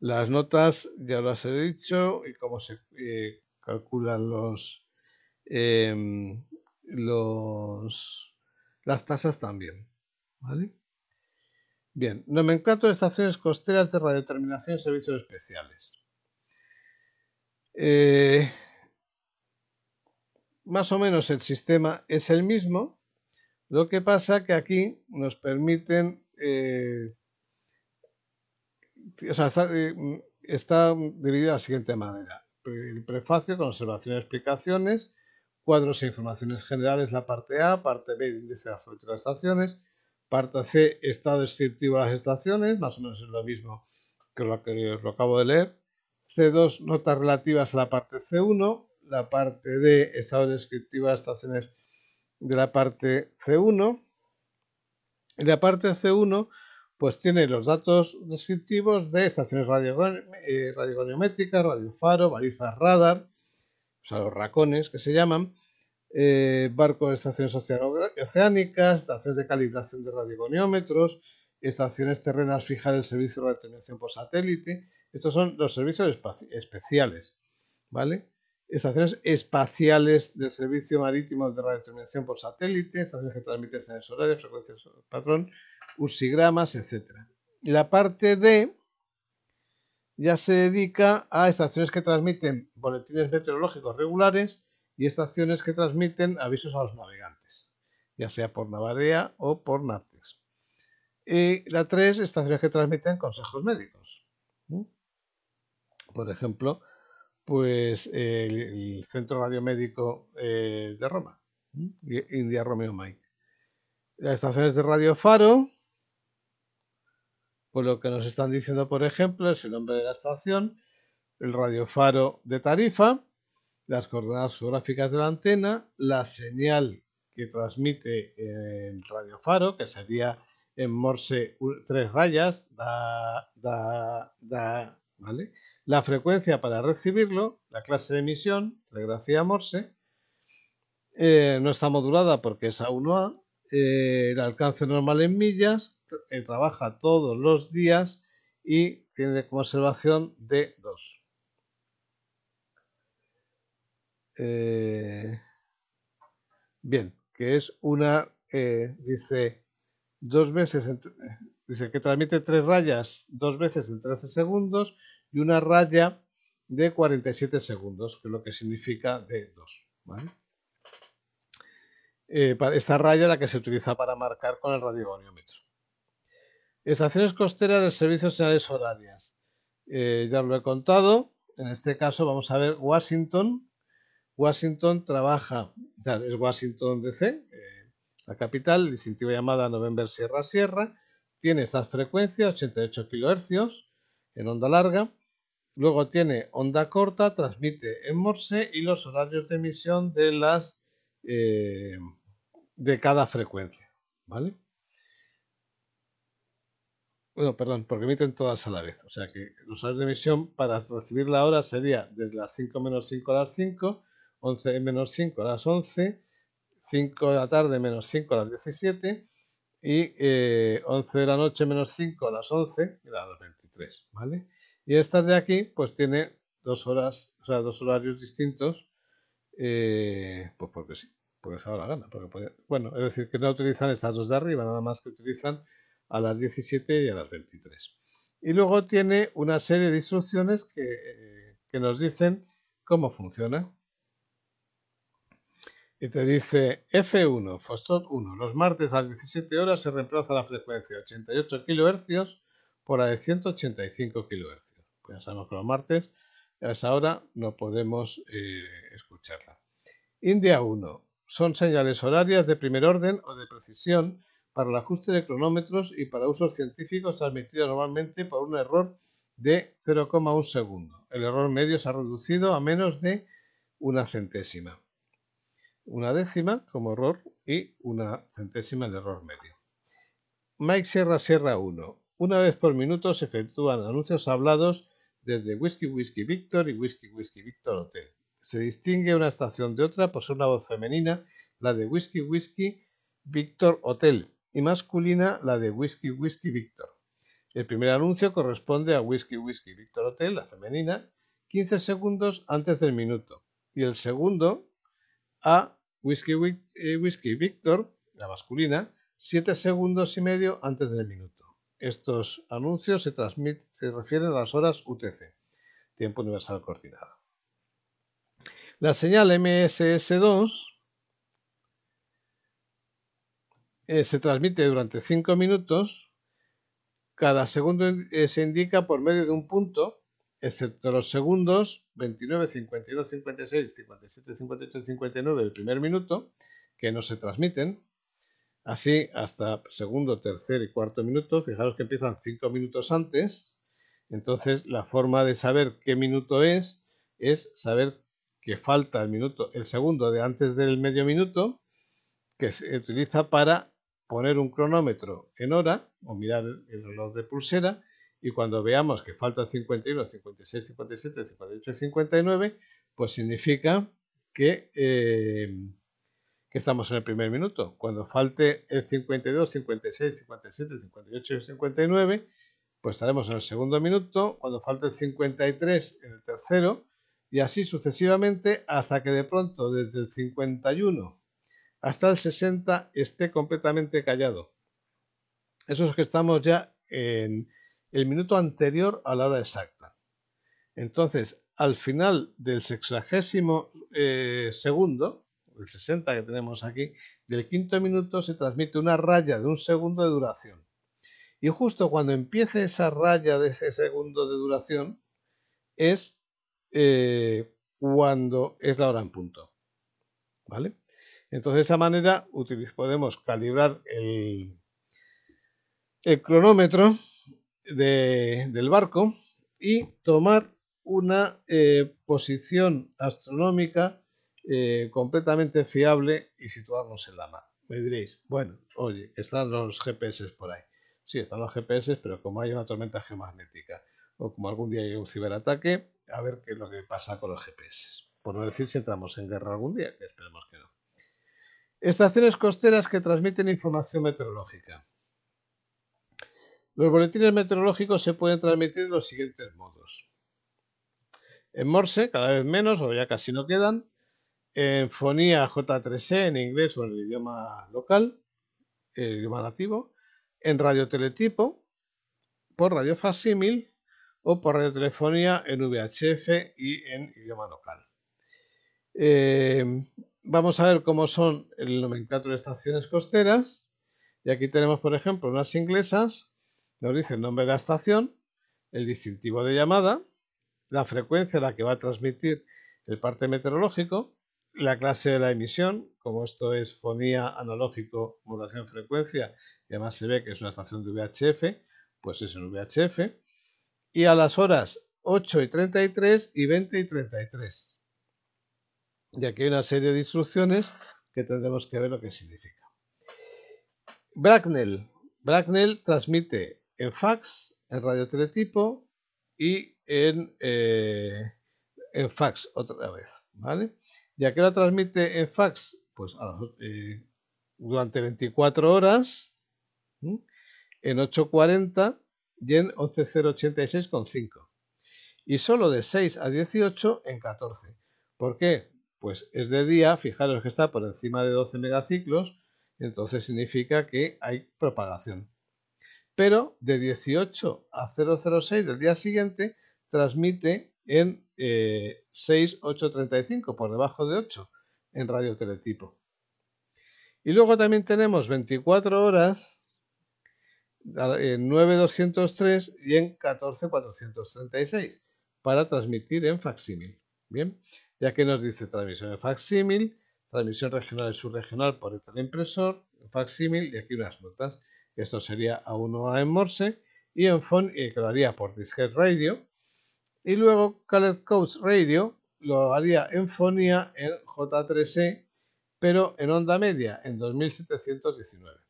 Las notas ya las he dicho y cómo se eh, calculan los, em, las tasas también. Bien, nomenclato de estaciones costeras de radioterminación y servicios especiales. Eh, más o menos el sistema es el mismo, lo que pasa que aquí nos permiten, eh, o sea, está, eh, está dividido de la siguiente manera. prefacio conservación y explicaciones, Cuadros e informaciones generales, la parte A, parte B, índice de de las estaciones, parte C, estado descriptivo de las estaciones, más o menos es lo mismo que lo que lo acabo de leer. C2, notas relativas a la parte C1, la parte D, estado descriptivo de las estaciones de la parte C1. la parte C1 pues tiene los datos descriptivos de estaciones radio eh, radiogoniométricas, radiofaro, balizas radar, o sea, los racones que se llaman, eh, barcos de estaciones oceánicas, estaciones de calibración de radiogoniómetros, estaciones terrenas fijas del servicio de determinación por satélite. Estos son los servicios especiales, ¿vale? Estaciones espaciales del servicio marítimo de radiodeterminación por satélite, estaciones que transmiten señales horarias, frecuencias patrón, usigramas, etc. La parte D ya se dedica a estaciones que transmiten boletines meteorológicos regulares y estaciones que transmiten avisos a los navegantes, ya sea por Navarea o por Naptex. Y la tres estaciones que transmiten consejos médicos. Por ejemplo, pues el, Centro Radiomédico eh, de Roma, India Romeo Mai. Las estaciones de Radio Faro, pues lo que nos están diciendo, por ejemplo, es el nombre de la estación, el radiofaro de tarifa, las coordenadas geográficas de la antena, la señal que transmite eh, el radiofaro, que sería en Morse tres rayas, la frecuencia para recibirlo, la clase de emisión, telegrafía Morse, eh, no está modulada porque es A1A, eh, el alcance normal en millas, eh, trabaja todos los días y tiene conservación de 2. Eh, bien, que es una, eh, dice, dos veces, dice que transmite tres rayas dos veces en 13 segundos y una raya de 47 segundos, que es lo que significa de 2. esta raya es la que se utiliza para marcar con el radiogoniómetro. Estaciones costeras de servicio de señales horarias. Eh, ya lo he contado. En este caso vamos a ver Washington. Washington trabaja, es Washington DC, eh, la capital, distintiva llamada November Sierra Sierra. Tiene estas frecuencias, 88 kHz en onda larga. Luego tiene onda corta, transmite en Morse y los horarios de emisión de las eh, de cada frecuencia. ¿Vale? Bueno, perdón, porque emiten todas a la vez. O sea que los horarios de emisión para recibir la hora sería desde las 5 menos 5 a las 5, 11 menos 5 a las 11, 5 de la tarde menos 5 a las 17 y 11 eh, de la noche menos 5 a las 11 y a las 23, ¿vale? Y estas de aquí pues tiene dos horas, o sea, dos horarios distintos, eh, pues porque sí, porque se da la gana. Porque, bueno, es decir, que no utilizan estas dos de arriba, nada más que utilizan a las 17 y a las 23. Y luego tiene una serie de instrucciones que, eh, nos dicen cómo funciona. Y te dice F1, Fostot 1, los martes a las 17 horas se reemplaza la frecuencia 88 kHz por la de 185 kHz. Pues ya sabemos que los martes a esa hora no podemos eh, escucharla. India 1, son señales horarias de primer orden o de precisión para el ajuste de cronómetros y para usos científicos transmitidos normalmente por un error de 0,1 segundo. El error medio se ha reducido a menos de una centésima. Una décima como error y una centésima el error medio. Mike Sierra Sierra 1. Una vez por minuto se efectúan anuncios hablados desde Whisky Whisky Victor y Whisky Whisky Victor Hotel. Se distingue una estación de otra por su una voz femenina, la de Whisky Whisky Victor Hotel, y masculina la de Whisky Whisky Victor. El primer anuncio corresponde a Whisky Whisky Victor Hotel, la femenina, 15 segundos antes del minuto. Y el segundo a Whisky eh, Whisky Victor, la masculina, 7 segundos y medio antes del minuto. Estos anuncios se, se refieren a las horas UTC, tiempo universal coordinado. La señal MSS2 Eh, se transmite durante 5 minutos. Cada segundo eh, se indica por medio de un punto, excepto los segundos 29, 51, 56, 57, 58 59 del primer minuto, que no se transmiten. Así hasta segundo, tercer y cuarto minuto. Fijaros que empiezan 5 minutos antes. Entonces la forma de saber qué minuto es es saber que falta el minuto, el segundo de antes del medio minuto que se utiliza para poner un cronómetro en hora o mirar el reloj de pulsera y cuando veamos que faltan 51, 56, 57, 58, 59, pues significa que, que estamos en el primer minuto. Cuando falte el 52, 56, 57, 58 59, pues estaremos en el segundo minuto. Cuando falte el 53, en el tercero. Y así sucesivamente hasta que de pronto desde el 51 hasta el 60 esté completamente callado. Eso es que estamos ya en el minuto anterior a la hora exacta. Entonces, al final del sexagésimo eh, segundo, el 60 que tenemos aquí, del quinto minuto se transmite una raya de un segundo de duración. Y justo cuando empiece esa raya de ese segundo de duración es eh, cuando es la hora en punto. ¿Vale? Entonces, de esa manera podemos calibrar el, cronómetro del barco y tomar una eh, posición astronómica eh, completamente fiable y situarnos en la mar. Me diréis, bueno, oye, están los GPS por ahí. Sí, están los GPS, pero como hay una tormenta geomagnética o como algún día hay un ciberataque, a ver qué es lo que pasa con los GPS. Por no decir si entramos en guerra algún día, que esperemos que no. Estaciones costeras que transmiten información meteorológica. Los boletines meteorológicos se pueden transmitir de los siguientes modos. En Morse, cada vez menos, o ya casi no quedan. En fonía J3E, en inglés o en el idioma local, el idioma nativo. En radioteletipo, por radiofasímil o por telefonía en VHF y en idioma local. Eh, vamos a ver cómo son el nomenclatura de estaciones costeras. Y aquí tenemos, por ejemplo, unas inglesas. Nos dice el nombre de la estación, el distintivo de llamada, la frecuencia a la que va a transmitir el parte meteorológico, la clase de la emisión, como esto es fonía analógico, modulación frecuencia, y además se ve que es una estación de VHF, pues es un VHF, y a las horas 8 y 33 y 20 y 33. Y aquí hay una serie de instrucciones que tendremos que ver lo que significa. Bracknell. Bracknell transmite en fax, en radioteletipo y en, eh, en fax otra vez. ¿vale? ¿Y que lo transmite en fax? Pues eh, durante 24 horas, en 840 y en 11086,5. Y solo de 6 a 18 en 14. ¿Por qué? pues es de día, fijaros que está por encima de 12 megaciclos, entonces significa que hay propagación. Pero de 18 a 006 del día siguiente transmite en 6835, eh, por debajo de 8, en radio teletipo. Y luego también tenemos 24 horas en 9203 y en 14436 para transmitir en facsímil. Bien, ya que nos dice transmisión en facsímil, transmisión regional y subregional por el impresor, facsímil y aquí unas notas. Esto sería A1A en Morse y en fon y que lo haría por Disket Radio. Y luego Color Codes Radio lo haría en fonía en J3E, pero en onda media en 2719.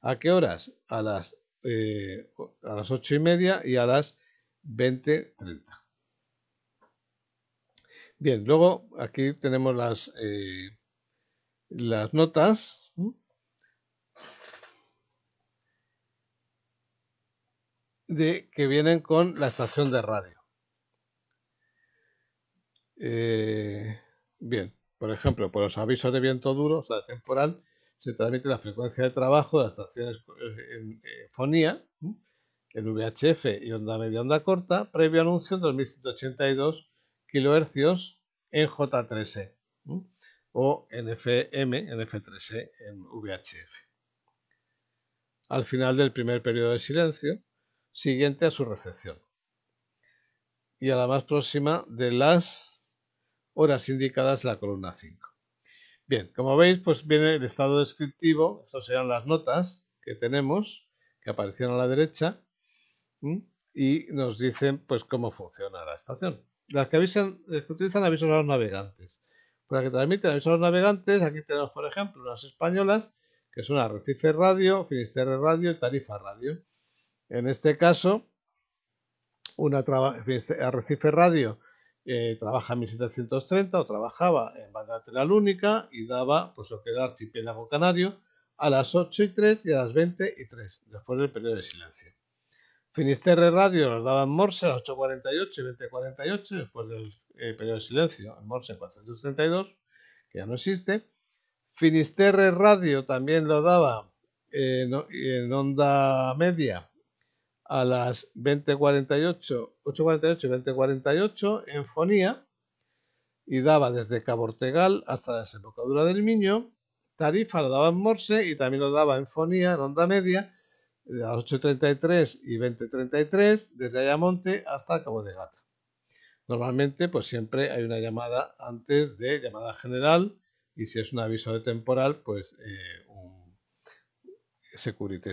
¿A qué horas? A las, eh, a las 8 y media y a las 20.30. Bien, luego aquí tenemos las, eh, las notas. De, que vienen con la estación de radio. Eh, bien, por ejemplo, por los avisos de viento duro, o sea, temporal, se transmite la frecuencia de trabajo de las estaciones eh, en, fonía, en VHF y onda media onda corta, previo anuncio en 2182 kilohercios en J3E e o e en FM, en F3E, en VHF. Al final del primer periodo de silencio, siguiente a su recepción. Y a la más próxima de las horas indicadas la columna 5. Bien, como veis, pues viene el estado descriptivo, estas serán las notas que tenemos, que aparecieron a la derecha, y nos dicen pues cómo funciona la estación las que, avisan, que utilizan avisos a los navegantes. Para que transmiten avisos a los navegantes, aquí tenemos, por ejemplo, las españolas, que son Arrecife Radio, Finisterre Radio y Tarifa Radio. En este caso, una Arrecife Radio eh, trabaja en 1730 o trabajaba en banda lateral única y daba pues, lo que era archipiélago canario a las 8 y 3 y a las 20 y 3, después del periodo de silencio. Finisterre Radio nos en Morse a las 8.48 y 20.48 después del eh, periodo de silencio, en Morse 432, que ya no existe. Finisterre Radio también lo daba eh, en onda media a las 20.48, 8.48 y 20.48 en fonía y daba desde Cabo Ortegal hasta la desembocadura del Miño. Tarifa lo daba en Morse y también lo daba en fonía, en onda media de las 8.33 y 20.33 desde Ayamonte hasta Cabo de Gata. Normalmente, pues siempre hay una llamada antes de llamada general y si es un aviso de temporal, pues eh, un security,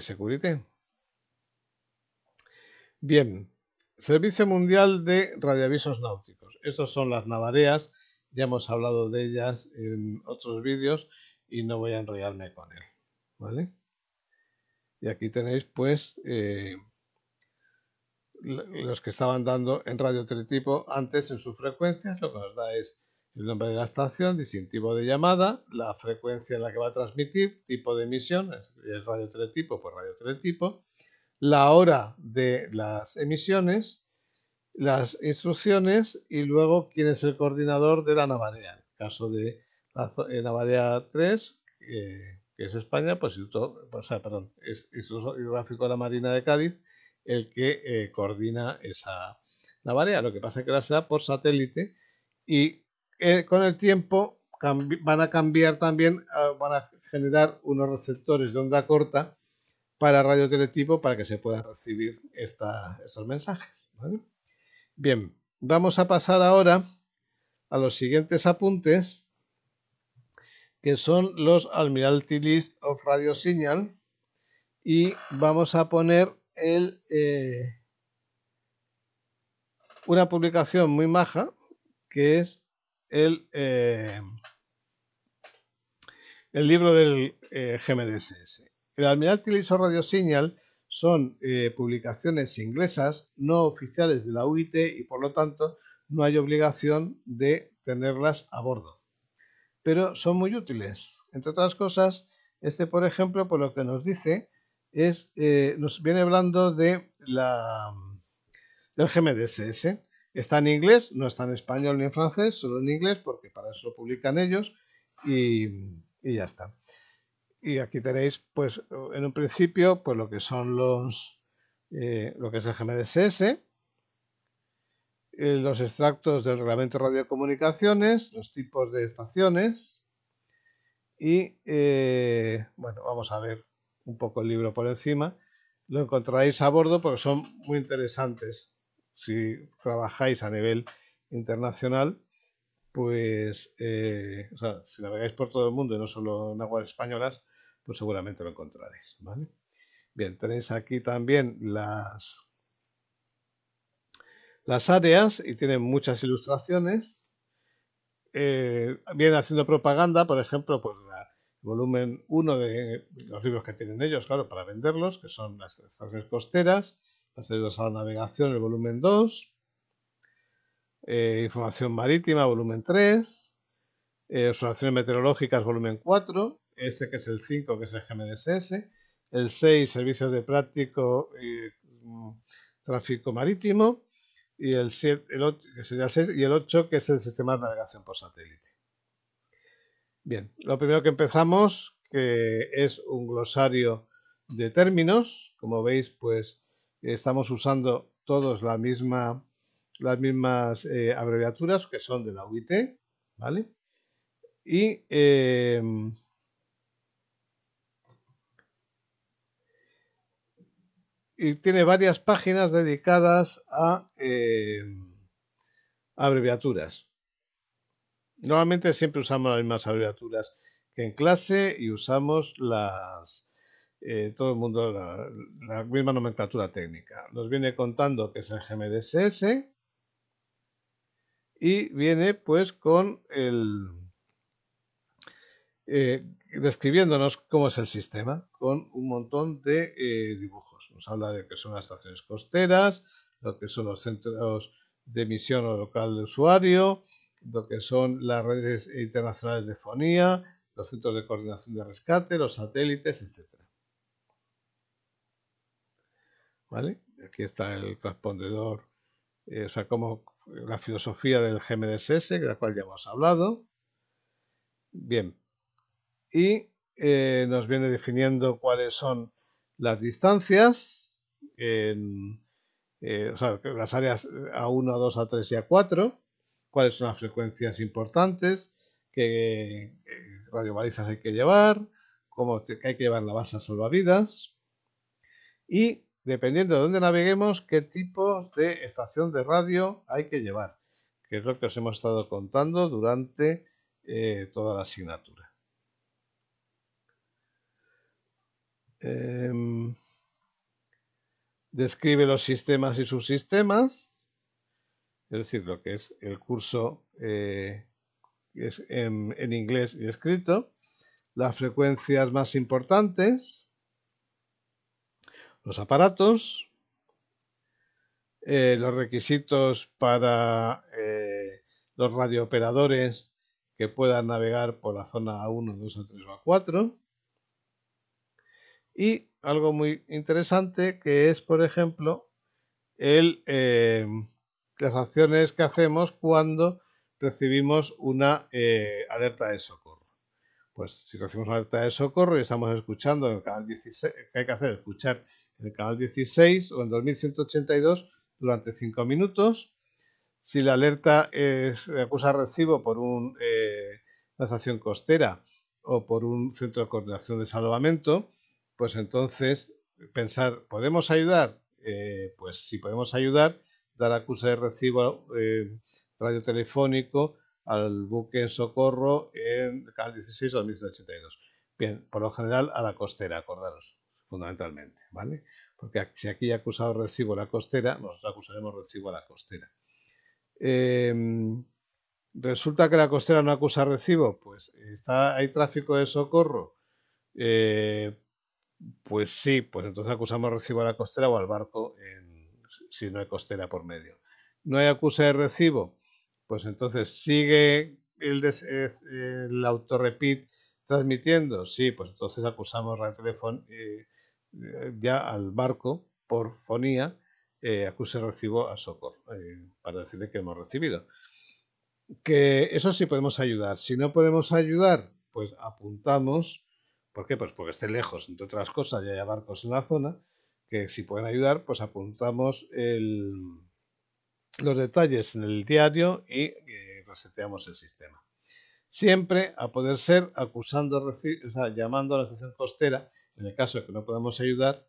Bien, Servicio Mundial de Radioavisos Náuticos. Estas son las navareas, ya hemos hablado de ellas en otros vídeos y no voy a enrollarme con él. ¿Vale? Y aquí tenéis pues eh, los que estaban dando en radio teletipo antes en sus frecuencias. Lo que nos da es el nombre de la estación, distintivo de llamada, la frecuencia en la que va a transmitir, tipo de emisión, es radio teletipo, pues radio teletipo, la hora de las emisiones, las instrucciones y luego quién es el coordinador de la navarea. En el caso de la, eh, navarea 3, que es España, pues o sea, perdón, es Instituto gráfico de la Marina de Cádiz el que eh, coordina esa la marea. Lo que pasa es que la se da por satélite y eh, con el tiempo van a cambiar también, ah, van a generar unos receptores de onda corta para radioteletipo para que se puedan recibir estos mensajes. Bien, vamos a pasar ahora a los siguientes apuntes que son los Admiralty List of Radio Signal. Y vamos a poner el, eh, una publicación muy maja, que es el, eh, el libro del eh, GMDSS. El Admiralty List of Radio Signal son publicaciones inglesas no oficiales de la UIT y por lo tanto no hay obligación de tenerlas a bordo pero son muy útiles. Entre otras cosas, este, por ejemplo, por lo que nos dice, es, eh, nos viene hablando de la, del GMDSS. Está en inglés, no está en español ni en francés, solo en inglés, porque para eso lo publican ellos y, ya está. Y aquí tenéis, pues, en un principio, pues lo que son los, eh, lo que es el GMDSS, eh, los extractos del reglamento de radiocomunicaciones, los tipos de estaciones y, eh, bueno, vamos a ver un poco el libro por encima. Lo encontraréis a bordo porque son muy interesantes. Si trabajáis a nivel internacional, pues eh, si navegáis por todo el mundo y no solo en aguas españolas, pues seguramente lo encontraréis. ¿vale? Bien, tenéis aquí también las las áreas y tienen muchas ilustraciones. Eh, vienen haciendo propaganda, por ejemplo, el volumen 1 de los libros que tienen ellos, claro, para venderlos, que son las estaciones costeras, las ayudas a la navegación, el volumen 2, eh, información marítima, volumen 3, eh, observaciones meteorológicas, volumen 4, este que es el 5, que es el GMDSS, el 6, servicios de práctico y eh, mm, tráfico marítimo, y el 7, el 8, que sería y el 8, que es el sistema de navegación por satélite. Bien, lo primero que empezamos, que es un glosario de términos. Como veis, pues estamos usando todos la misma, las mismas eh, abreviaturas que son de la UIT, ¿vale? Y eh, y tiene varias páginas dedicadas a eh, abreviaturas. Normalmente siempre usamos las mismas abreviaturas que en clase y usamos las... Eh, todo el mundo la, misma nomenclatura técnica. Nos viene contando que es el GMDSS y viene pues con el eh, describiéndonos cómo es el sistema con un montón de eh, dibujos. Nos habla de lo que son las estaciones costeras, lo que son los centros de emisión o local de usuario, lo que son las redes internacionales de fonía, los centros de coordinación de rescate, los satélites, etc. ¿Vale? Aquí está el transpondedor, eh, o sea, como la filosofía del GMDSS, de la cual ya hemos hablado. Bien, y eh, nos viene definiendo cuáles son las distancias, eh, las áreas A1, A2, A3 y A4, cuáles son las frecuencias importantes, qué radiobalizas hay que llevar, cómo hay que llevar la base a salvavidas y dependiendo de dónde naveguemos, qué tipo de estación de radio hay que llevar, que es lo que os hemos estado contando durante eh, toda la asignatura. Em, describe los sistemas y subsistemas, es decir, lo que es el curso eh, en, inglés y escrito, las frecuencias más importantes, los aparatos, eh, los requisitos para eh, los radiooperadores que puedan navegar por la zona a 1, 2, 3 o a 4, y algo muy interesante que es, por ejemplo, eh, las acciones que hacemos cuando recibimos una eh, alerta de socorro. Pues si recibimos una alerta de socorro y estamos escuchando en el canal 16, ¿qué hay que hacer? Escuchar en el canal 16 o en 2182 durante 5 minutos. Si la alerta es, acusa recibo por eh, una estación costera o por un centro de coordinación de salvamento, pues entonces pensar, ¿podemos ayudar? Eh, pues si podemos ayudar, dar acusa de recibo radio eh, radiotelefónico al buque en socorro en Canal 16 2182. Bien, por lo general a la costera, acordaros, fundamentalmente, ¿vale? Porque si aquí ha acusado recibo a la costera, nosotros acusaremos recibo a la costera. Em, resulta que la costera no acusa recibo, pues eh, está, hay tráfico de socorro. Pues sí, pues entonces acusamos recibo a la costera o al barco si no hay costera por medio. No hay acusa de recibo, pues entonces sigue el, eh, transmitiendo. Sí, pues entonces acusamos teléfono eh, eh, ya al barco por fonía, eh, acuse recibo a socorro para decirle que hemos recibido. Que eso sí podemos ayudar. Si no podemos ayudar, pues apuntamos ¿Por qué? Pues porque esté lejos, entre otras cosas, ya haya barcos en la zona, que si pueden ayudar, pues apuntamos los detalles en el diario y eh, reseteamos el sistema. Siempre, a poder ser, acusando, llamando a la estación costera, en el caso de que no podamos ayudar,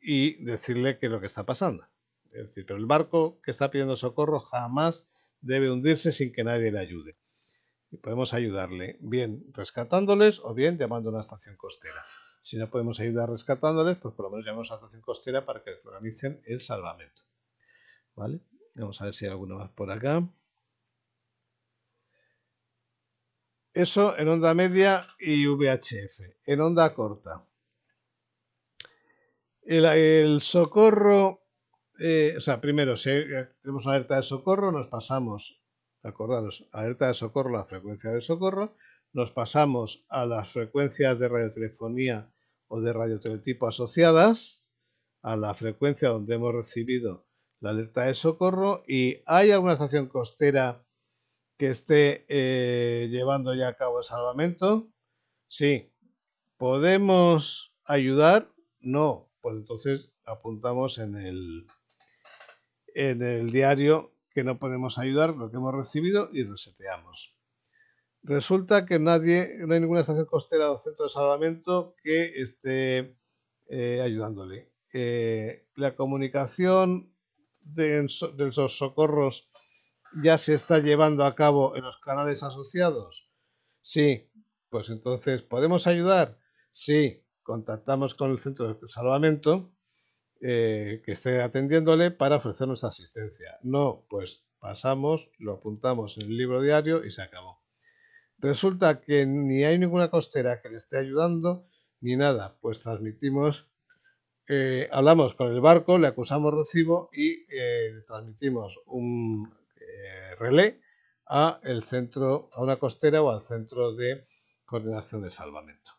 y decirle qué es lo que está pasando. Es decir, pero el barco que está pidiendo socorro jamás debe hundirse sin que nadie le ayude y podemos ayudarle bien rescatándoles o bien llamando a una estación costera. Si no podemos ayudar rescatándoles, pues por lo menos llamamos a una estación costera para que organicen el salvamento. ¿Vale? Vamos a ver si hay alguno más por acá. Eso en onda media y VHF. En onda corta. El, socorro, eh, o sea, primero, si tenemos una alerta de socorro, nos pasamos Acordaros, alerta de socorro, la frecuencia de socorro. Nos pasamos a las frecuencias de radiotelefonía o de radioteletipo asociadas, a la frecuencia donde hemos recibido la alerta de socorro y hay alguna estación costera que esté eh, llevando ya a cabo el salvamento. Sí, podemos ayudar. No, pues entonces apuntamos en el en el diario que no podemos ayudar, lo que hemos recibido y reseteamos. Resulta que nadie, no hay ninguna estación costera o centro de salvamento que esté eh, ayudándole. Eh, la comunicación de, de los socorros ya se está llevando a cabo en los canales asociados. Sí, pues entonces, ¿podemos ayudar? Sí, contactamos con el centro de salvamento eh, que esté atendiéndole para ofrecer nuestra asistencia. No, pues pasamos, lo apuntamos en el libro diario y se acabó. Resulta que ni hay ninguna costera que le esté ayudando ni nada, pues transmitimos, eh, hablamos con el barco, le acusamos recibo y eh, transmitimos un relé a el centro, a una costera o al centro de coordinación de salvamento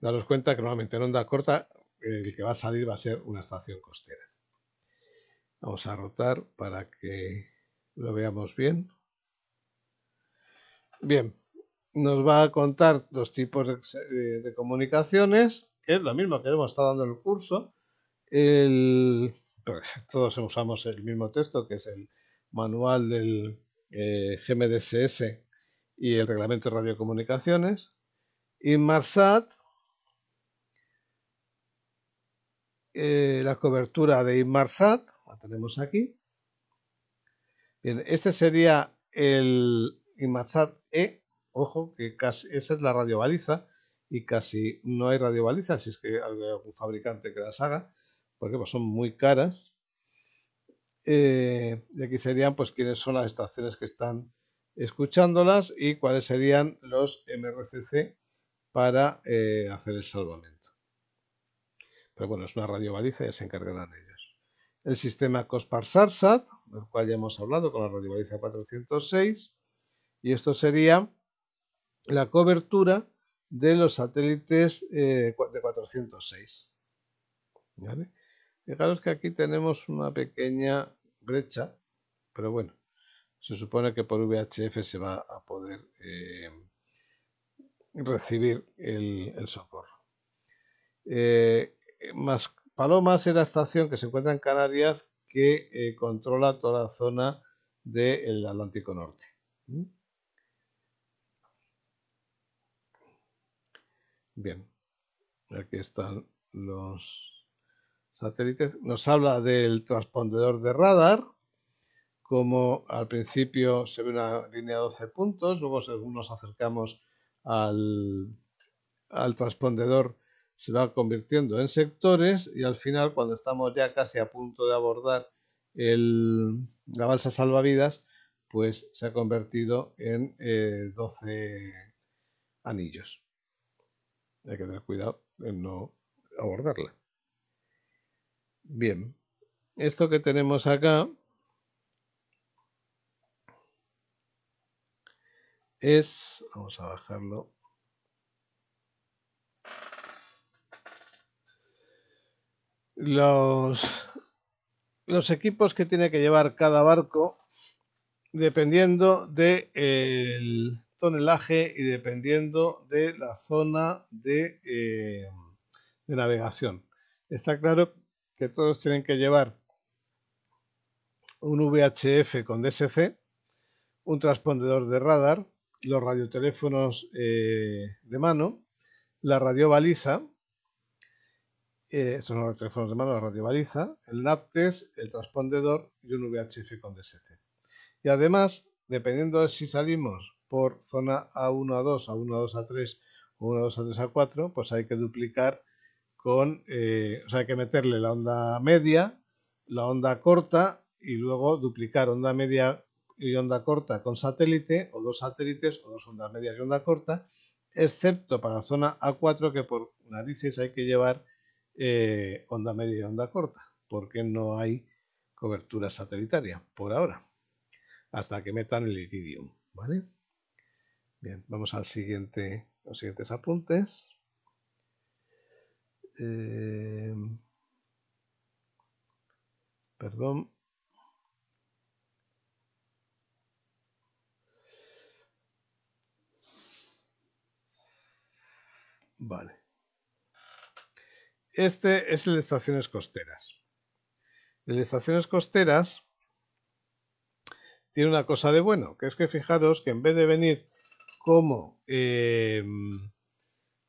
daros cuenta que normalmente en onda corta el que va a salir va a ser una estación costera. Vamos a rotar para que lo veamos bien. Bien, nos va a contar dos tipos de, eh, comunicaciones, que es lo mismo que hemos estado dando en el curso. todos usamos el mismo texto, que es el manual del eh, GMDSS y el reglamento de radiocomunicaciones. Y Marsat... Eh, la cobertura de Inmarsat, la tenemos aquí. Bien, este sería el Inmarsat E, ojo, que casi, esa es la radiobaliza y casi no hay radiobalizas, si es que hay algún fabricante que las haga, porque pues, son muy caras. Eh, y aquí serían pues quiénes son las estaciones que están escuchándolas y cuáles serían los MRCC para eh, hacer el salvamento. Pero bueno, es una radio baliza y se encargarán ellos. El sistema COSPAR-SARSAT, del cual ya hemos hablado con la radio baliza 406, y esto sería la cobertura de los satélites eh, de 406. Fijaros que aquí tenemos una pequeña brecha, pero bueno, se supone que por VHF se va a poder eh, recibir el, socorro. Eh, Palomas es la estación que se encuentra en Canarias que eh, controla toda la zona del Atlántico Norte. Bien, aquí están los satélites. Nos habla del transpondedor de radar, como al principio se ve una línea de 12 puntos, luego según nos acercamos al, al transpondedor se va convirtiendo en sectores y al final cuando estamos ya casi a punto de abordar el, la balsa salvavidas, pues se ha convertido en 12 eh, anillos. Hay que tener cuidado en no abordarla. Bien, esto que tenemos acá es, vamos a bajarlo los, los equipos que tiene que llevar cada barco dependiendo del tonelaje y dependiendo de la zona eh, de, navegación. Está claro que todos tienen que llevar un VHF con DSC, un transpondedor de radar, los radioteléfonos eh, de mano, la radiobaliza, eh, estos son los teléfonos de mano, la radiobaliza, el NAPTES, el transpondedor y un VHF con DSC. Y además, dependiendo de si salimos por zona A1 a 2, A1 a 2 a 3 o 1 a 2 a 3 a 4, pues hay que duplicar con, eh, o sea, hay que meterle la onda media, la onda corta y luego duplicar onda media y onda corta con satélite o dos satélites o dos ondas medias y onda corta, excepto para la zona A4 que por narices hay que llevar eh, onda media y onda corta, porque no hay cobertura satelitaria por ahora, hasta que metan el iridium, ¿vale? Bien, vamos al siguiente, los siguientes apuntes. Eh, perdón. Vale. Este es el de estaciones costeras. El de estaciones costeras tiene una cosa de bueno, que es que fijaros que en vez de venir como, em,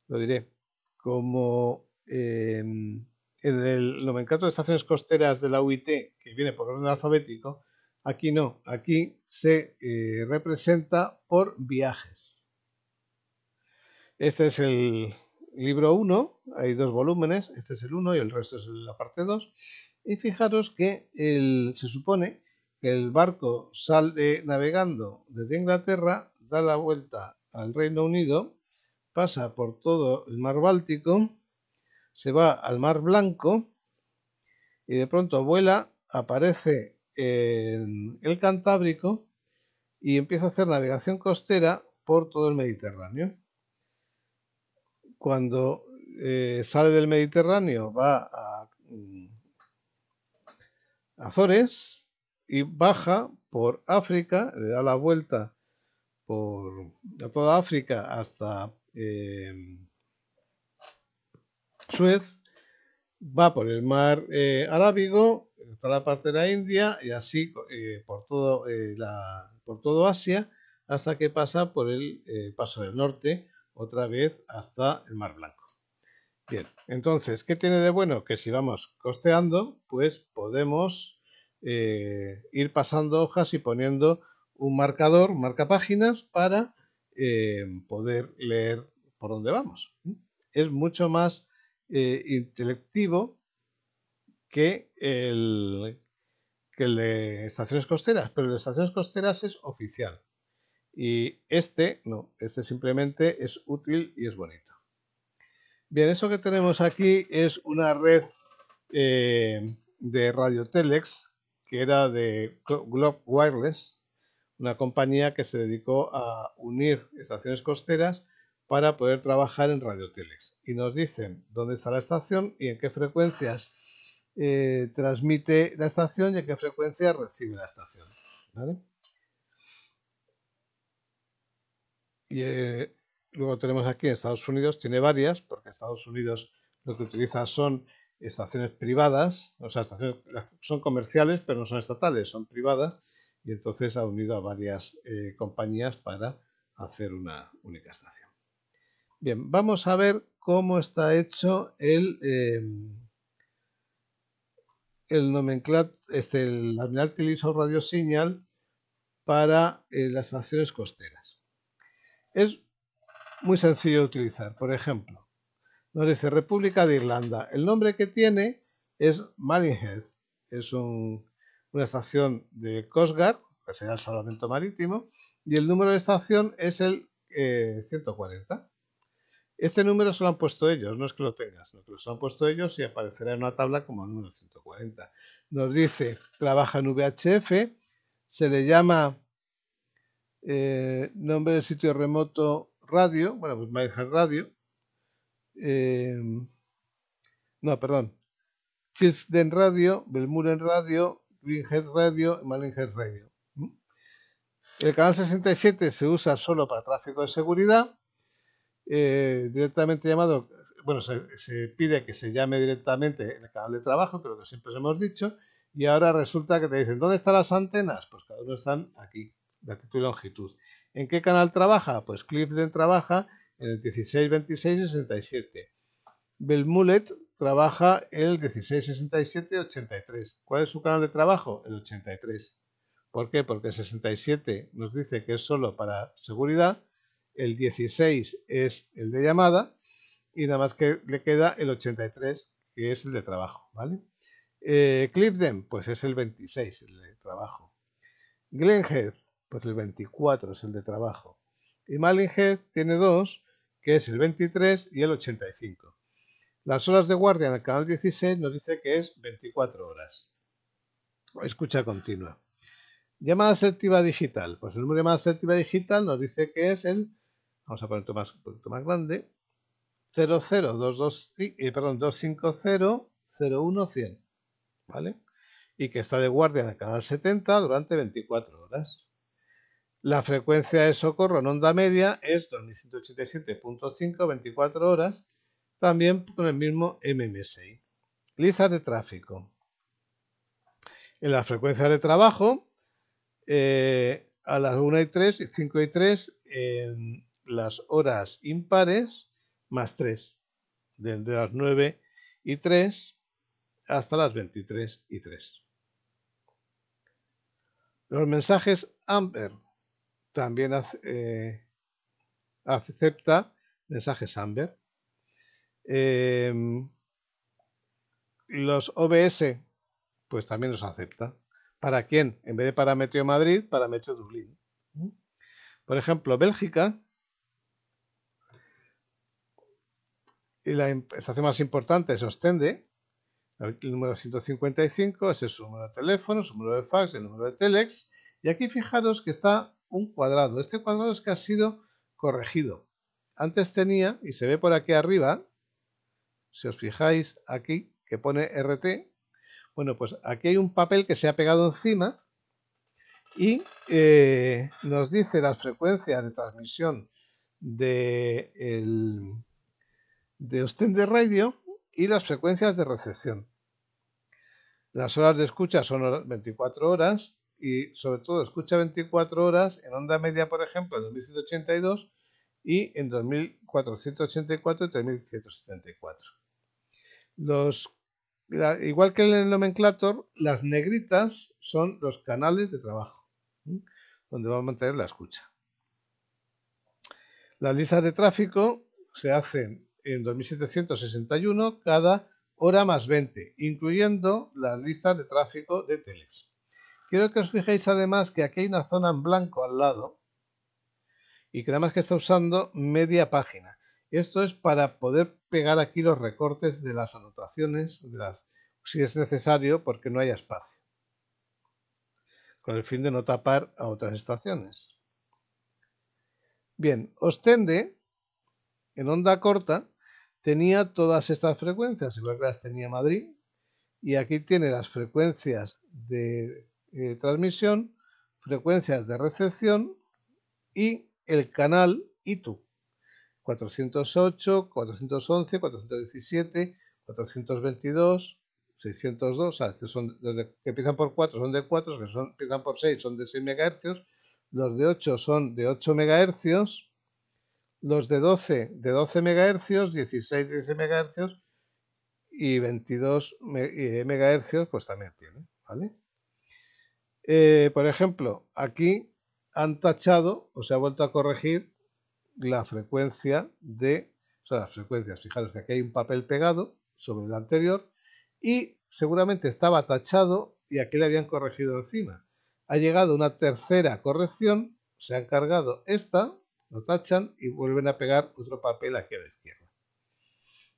lo diré, como em, en el nomenclato de estaciones costeras de la UIT, que viene por orden alfabético, aquí no, aquí se eh, representa por viajes. Este es el, libro 1, hay dos volúmenes, este es el 1 y el resto es la parte 2, y fijaros que se supone que el barco sale navegando desde Inglaterra, da la vuelta al Reino Unido, pasa por todo el mar Báltico, se va al mar Blanco y de pronto vuela, aparece en el Cantábrico y empieza a hacer navegación costera por todo el Mediterráneo cuando eh, sale del Mediterráneo, va a mm, Azores y baja por África, le da la vuelta por a toda África hasta em, Suez, va por el mar eh, Arábigo, está la parte de la India y así eh, por, todo, por todo Asia hasta que pasa por el Paso del Norte otra vez hasta el Mar Blanco. Bien, entonces, ¿qué tiene de bueno? Que si vamos costeando, pues podemos eh, ir pasando hojas y poniendo un marcador, marca páginas, para eh, poder leer por dónde vamos. Es mucho más eh, intelectivo que que el de estaciones costeras, pero el de estaciones costeras es oficial. Y este, no, este simplemente es útil y es bonito. Bien, eso que tenemos aquí es una red eh, de Radiotelex, que era de Glock Wireless, una compañía que se dedicó a unir estaciones costeras para poder trabajar en Radiotelex. Y nos dicen dónde está la estación y en qué frecuencias eh, transmite la estación y en qué frecuencias recibe la estación. ¿vale? Y eh, luego tenemos aquí en Estados Unidos, tiene varias, porque Estados Unidos lo que utiliza son estaciones privadas, o sea, estaciones, son comerciales, pero no son estatales, son privadas, y entonces ha unido a varias eh, compañías para hacer una única estación. Bien, vamos a ver cómo está hecho el, eh, el nomenclat, este, el Admiralty Radio Signal para eh, las estaciones costeras. Es muy sencillo de utilizar. Por ejemplo, nos dice República de Irlanda. El nombre que tiene es Marinhead. Es una estación de Cosgar, que sería el salvamento marítimo, y el número de estación es el 140. Eh, este número se lo han puesto ellos, no es que lo tengas, no lo han puesto ellos y aparecerá en una tabla como el número 140. Nos dice, trabaja en VHF, se le llama eh, nombre del sitio remoto radio, bueno, pues Radio, em, no, perdón, Childen Radio, Belmuren Radio, Greenhead Radio, Malinger Radio. ¿Mm? El canal 67 se usa solo para tráfico de seguridad, eh, directamente llamado, bueno, se, pide que se llame directamente en el canal de trabajo, pero que siempre os hemos dicho, y ahora resulta que te dicen, ¿dónde están las antenas? Pues cada uno están aquí latitud y longitud. ¿En qué canal trabaja? Pues Clifden trabaja en el 16, 26, 67. Belmulet trabaja en el 16, 67, 83. ¿Cuál es su canal de trabajo? El 83. ¿Por qué? Porque el 67 nos dice que es solo para seguridad, el 16 es el de llamada y nada más que le queda el 83 que es el de trabajo, ¿vale? Eh, Clifden, pues es el 26, el de trabajo. Glenhead, pues el 24 es el de trabajo. Y Malinhead tiene dos, que es el 23 y el 85. Las horas de guardia en el canal 16 nos dice que es 24 horas. Escucha continua. Llamada asertiva digital. Pues el número de llamada asertiva digital nos dice que es el, vamos a poner un, más, poquito más grande, 00225, y eh, perdón, 25001100, ¿Vale? Y que está de guardia en el canal 70 durante 24 horas. La frecuencia de socorro en onda media es 2187.5 24 horas, también con el mismo MMSI. Listas de tráfico. En la frecuencia de trabajo, eh, a las 1 y 3 y 5 y 3, en las horas impares, más 3, desde las 9 y 3 hasta las 23 y 3. Los mensajes Amper también eh, acepta mensajes Amber. Em, los OBS, pues también los acepta. ¿Para quién? En vez de para Meteo Madrid, para Metro Dublín. Por ejemplo, Bélgica, y la estación más importante es Ostende, el número 155, ese es su número de teléfono, su número de fax, el número de telex, y aquí fijaros que está un cuadrado. Este cuadrado es que ha sido corregido. Antes tenía, y se ve por aquí arriba, si os fijáis aquí, que pone RT, bueno, pues aquí hay un papel que se ha pegado encima y eh, nos dice las frecuencias de transmisión de, el, de Ostende Radio y las frecuencias de recepción. Las horas de escucha son 24 horas y sobre todo escucha 24 horas en onda media, por ejemplo, en 2182 y en 2484 y 3174. igual que en el nomenclator, las negritas son los canales de trabajo, donde vamos a mantener la escucha. Las listas de tráfico se hacen en 2761 cada hora más 20, incluyendo las listas de tráfico de Telex. Quiero que os fijéis además que aquí hay una zona en blanco al lado y que más que está usando media página. Esto es para poder pegar aquí los recortes de las anotaciones, si es necesario, porque no haya espacio, con el fin de no tapar a otras estaciones. Bien, Ostende, en onda corta, tenía todas estas frecuencias, igual que las tenía Madrid, y aquí tiene las frecuencias de eh, transmisión, frecuencias de recepción y el canal ITU 408, 411, 417, 422, 602, estos son los que empiezan por 4 son de 4, los que son, empiezan por 6 son de 6 MHz, los de 8 son de 8 MHz, los de 12 de 12 MHz, 16 de 16 MHz y 22 MHz eh, pues también tiene, ¿vale? Eh, por ejemplo, aquí han tachado o se ha vuelto a corregir la frecuencia de, o sea, las frecuencias, fijaros que aquí hay un papel pegado sobre el anterior y seguramente estaba tachado y aquí le habían corregido encima. Ha llegado una tercera corrección, se han cargado esta, lo tachan y vuelven a pegar otro papel aquí a la izquierda.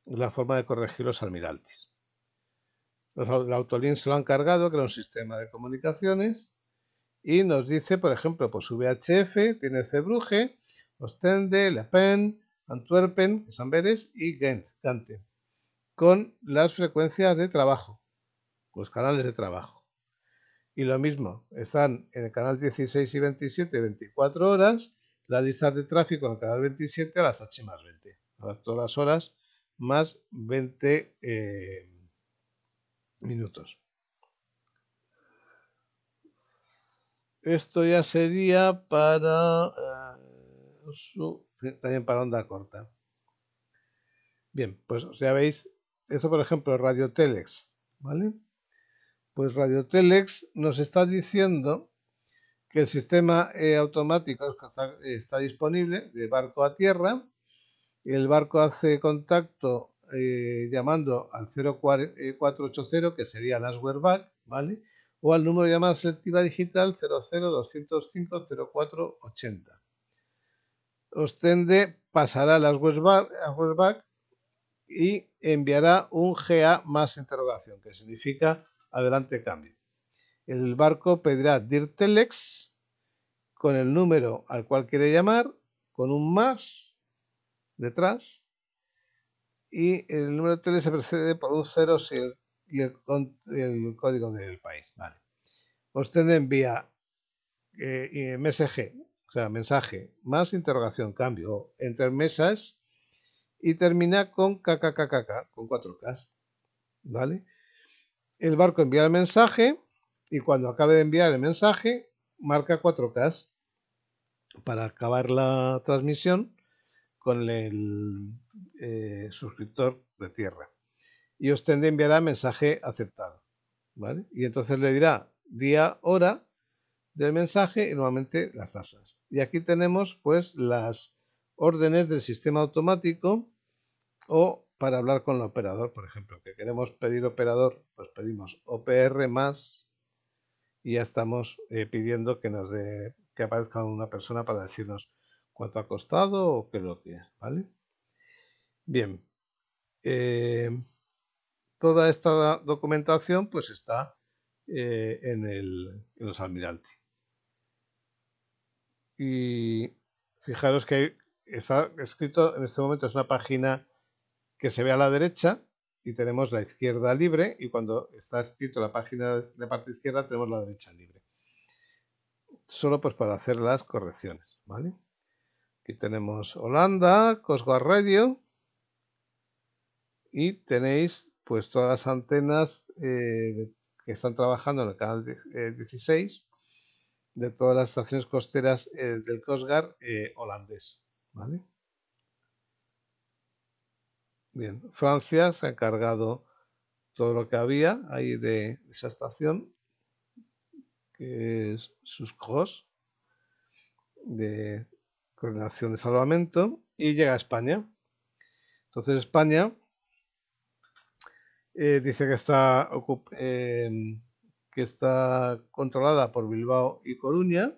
La forma de corregir los almirantes. Los, autolinks se lo han cargado, que un sistema de comunicaciones, y nos dice, por ejemplo, pues su VHF tiene Cebruje, Ostende, Le Pen, Antwerpen, Amberes y Ghent, Gante, con las frecuencias de trabajo, los canales de trabajo. Y lo mismo, están en el canal 16 y 27, 24 horas, las listas de tráfico en el canal 27 a las H más 20, a todas las horas más 20 minutos. Esto ya sería para eh, también para onda corta. Bien, pues ya veis, esto por ejemplo, Radio Telex, ¿vale? Pues Radio Telex nos está diciendo que el sistema automático está, está disponible de barco a tierra, el barco hace contacto eh, llamando al 0480, eh, que sería Las webback ¿vale? O al número de llamada selectiva digital 002050480. 0480 Ostende pasará las y enviará un GA más interrogación, que significa adelante cambio. El barco pedirá DIRTELEX con el número al cual quiere llamar, con un más detrás, y el número de se precede por un cero el, y el, código del país. Vale. Usted envía eh, MSG, o sea, mensaje, más interrogación, cambio, entre mesas y termina con KKKKK, con 4K. ¿Vale? El barco envía el mensaje y cuando acabe de enviar el mensaje, marca 4K para acabar la transmisión con el eh, suscriptor de tierra. Y os enviará mensaje aceptado. Y entonces le dirá día, hora del mensaje y nuevamente las tasas. Y aquí tenemos pues las órdenes del sistema automático o para hablar con el operador, por ejemplo, que queremos pedir operador, pues pedimos OPR más y ya estamos eh, pidiendo que nos dé, que aparezca una persona para decirnos cuánto ha costado o qué es lo que es, ¿vale? Bien, eh, toda esta documentación pues está eh, en, los almirantes. Y fijaros que está escrito en este momento, es una página que se ve a la derecha y tenemos la izquierda libre y cuando está escrito la página de parte izquierda tenemos la derecha libre. Solo pues para hacer las correcciones, ¿vale? Aquí tenemos Holanda, Cosgar Radio. Y tenéis pues todas las antenas eh, que están trabajando en el canal 16 eh, de todas las estaciones costeras eh, del Cosgar holandés. ¿vale? Bien, Francia se ha cargado todo lo que había ahí de esa estación, que es sus de Coordinación de salvamento y llega a España. Entonces España eh, dice que está, em, que está controlada por Bilbao y Coruña,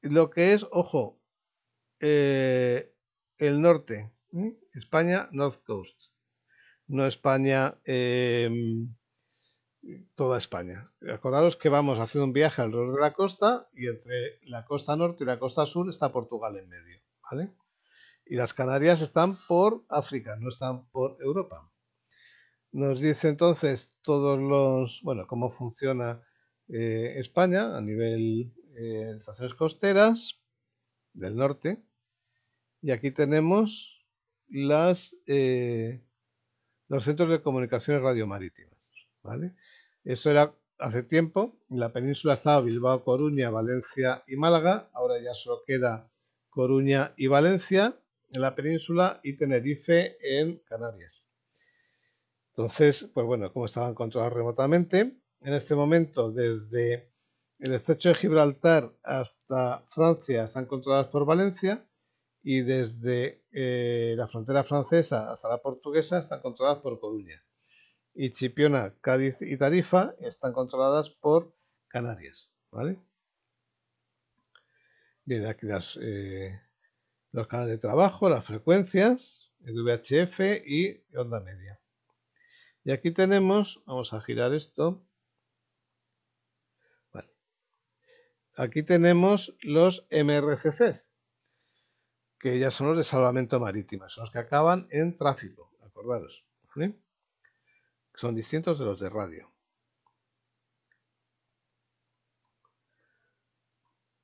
lo que es, ojo, eh, el norte, ¿eh? España North Coast, no España... Em, toda España. Acordaros que vamos haciendo un viaje alrededor de la costa y entre la costa norte y la costa sur está Portugal en medio, ¿vale? Y las Canarias están por África, no están por Europa. Nos dice entonces todos los, bueno, cómo funciona eh, España a nivel de eh, estaciones costeras del norte. Y aquí tenemos eh, los centros de comunicaciones radiomarítimas. ¿Vale? Eso era hace tiempo. En la península estaba Bilbao, Coruña, Valencia y Málaga. Ahora ya solo queda Coruña y Valencia en la península y Tenerife en Canarias. Entonces, pues bueno, como estaban controladas remotamente, en este momento desde el estrecho de Gibraltar hasta Francia están controladas por Valencia y desde eh, la frontera francesa hasta la portuguesa están controladas por Coruña y Chipiona, Cádiz y Tarifa están controladas por Canarias, ¿vale? Bien, aquí eh, los canales de trabajo, las frecuencias, el VHF y onda media. Y aquí tenemos, vamos a girar esto, vale. aquí tenemos los MRCCs, que ya son los de salvamento marítimo, son los que acaban en tráfico, acordaros. ¿vale? son distintos de los de radio.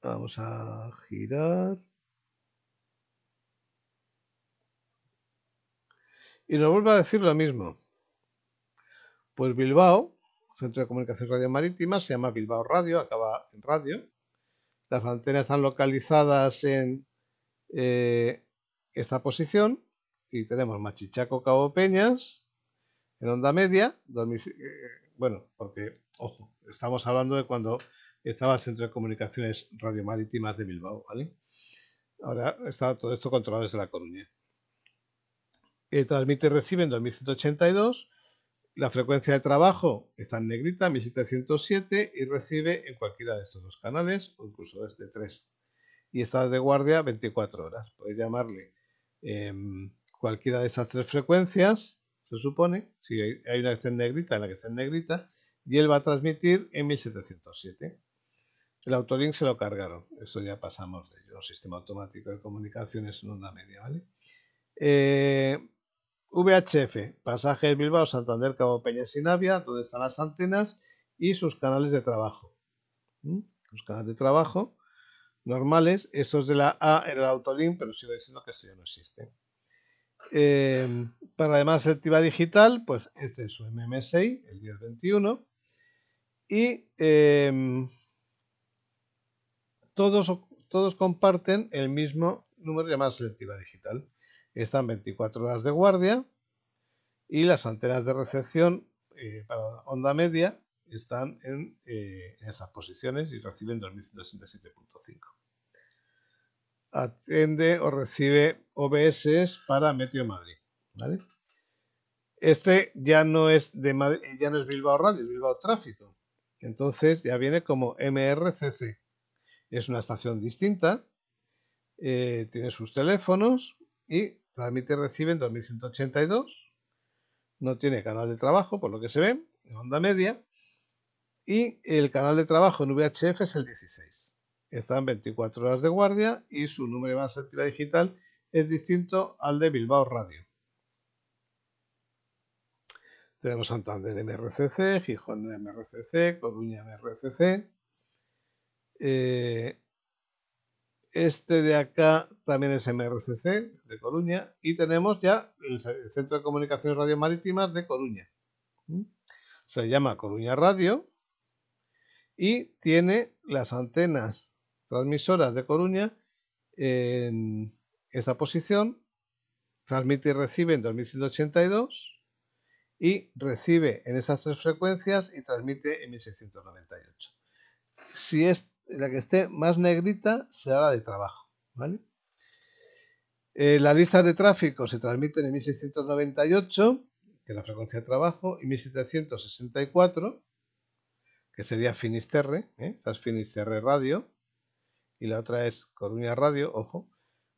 Vamos a girar. Y nos vuelve a decir lo mismo. Pues Bilbao, Centro de Comunicación Radio Marítima, se llama Bilbao Radio, acaba en radio. Las antenas están localizadas en eh, esta posición y tenemos Machichaco Cabo Peñas, en onda media, eh, eh, bueno, porque, ojo, estamos hablando de cuando estaba el Centro de Comunicaciones Radio Marítimas de Bilbao, ¿vale? Ahora está todo esto controlado desde La Coruña. Eh, transmite y recibe en 2182. La frecuencia de trabajo está en negrita, 1707, y recibe en cualquiera de estos dos canales, o incluso desde tres. Y está de guardia 24 horas. Podéis llamarle em, cualquiera de estas tres frecuencias se supone, si hay, una que está en negrita, en la que está en negrita, y él va a transmitir en 1707. El autolink se lo cargaron, eso ya pasamos de ello, el sistema automático de comunicaciones en onda media, ¿vale? Eh, VHF, pasajes Bilbao, Santander, Cabo Peña y Navia, donde están las antenas y sus canales de trabajo. Sus canales de trabajo normales, estos de la A en el autolink, pero sigo diciendo que esto ya no existe para em, para además activa digital, pues este es su MM6 el 1021. Y em, todos, todos comparten el mismo número de llamada selectiva digital. Están 24 horas de guardia y las antenas de recepción eh, para onda media están en, eh, esas posiciones y reciben 2167.5. Atiende o recibe OBS es para Meteo Madrid. Este ya no es de eh, ya no es Bilbao Radio, es Bilbao Tráfico. Entonces ya viene como MRCC. Es una estación distinta, eh, tiene sus teléfonos y transmite y recibe en 2182. No tiene canal de trabajo, por lo que se ve, en onda media. Y el canal de trabajo en VHF es el 16. Están 24 horas de guardia y su número de base activa digital es distinto al de Bilbao Radio. Tenemos Santander MRCC, Gijón MRCC, Coruña MRCC. Eh, este de acá también es MRCC de Coruña y tenemos ya el Centro de Comunicaciones Radio Marítimas de Coruña. ¿Mm? Se llama Coruña Radio y tiene las antenas transmisoras de Coruña en esa posición, transmite y recibe en 2182 y recibe en esas tres frecuencias y transmite en 1698. Si es la que esté más negrita, será la de trabajo. ¿vale? Eh, las listas de tráfico se transmiten en 1698, que es la frecuencia de trabajo, y 1764, que sería Finisterre, ¿eh? Finisterre Radio, y la otra es Coruña Radio, ojo,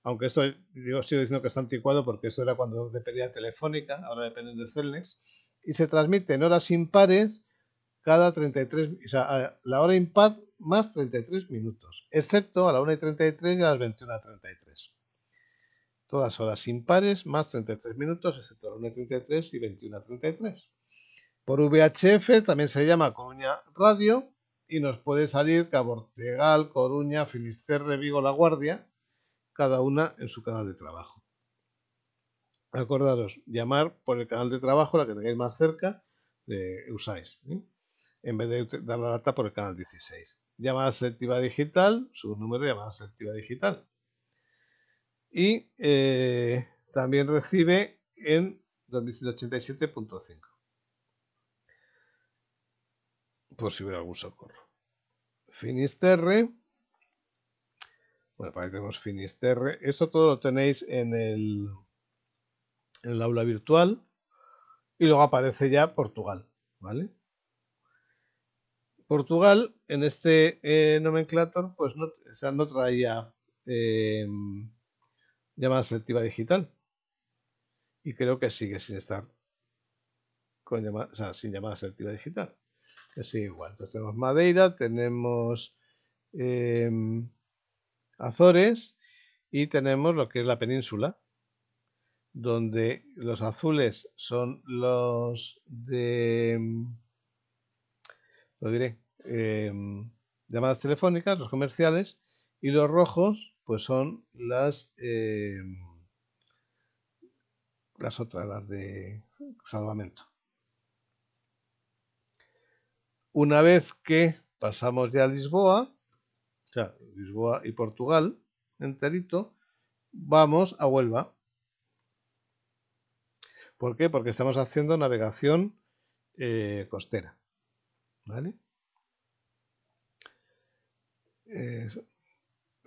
aunque esto, yo sigo diciendo que está anticuado porque eso era cuando dependía de Telefónica, ahora dependen de Celnex, y se transmite en horas impares cada 33, o sea, la hora impar más 33 minutos, excepto a la 1 y 33 y a las 21 y 33. Todas horas impares más 33 minutos, excepto a la 1 y 33 y 21 y 33. Por VHF también se llama Coruña Radio y nos puede salir Cabo Coruña, Finisterre, Vigo, La Guardia cada una en su canal de trabajo. Acordaros, llamar por el canal de trabajo, la que tengáis más cerca, eh, usáis, ¿eh? en vez de dar la lata por el canal 16. Llamada selectiva digital, su número de llamada selectiva digital. Y eh, también recibe en 2187.5 por si hubiera algún socorro. Finisterre bueno, para que tenemos Finisterre. Esto todo lo tenéis en el, en el aula virtual. Y luego aparece ya Portugal, ¿vale? Portugal en este eh, nomenclator pues no, no traía em, llamada selectiva digital. Y creo que sigue sin estar con o sea, sin llamada selectiva digital. Que igual. Entonces pues tenemos Madeira, tenemos... Em, Azores y tenemos lo que es la península, donde los azules son los de, diré, em, llamadas telefónicas, los comerciales, y los rojos pues son las, em, las otras, las de salvamento. Una vez que pasamos ya a Lisboa, o sea, Lisboa y Portugal enterito, vamos a Huelva. ¿Por qué? Porque estamos haciendo navegación eh, costera. ¿Vale?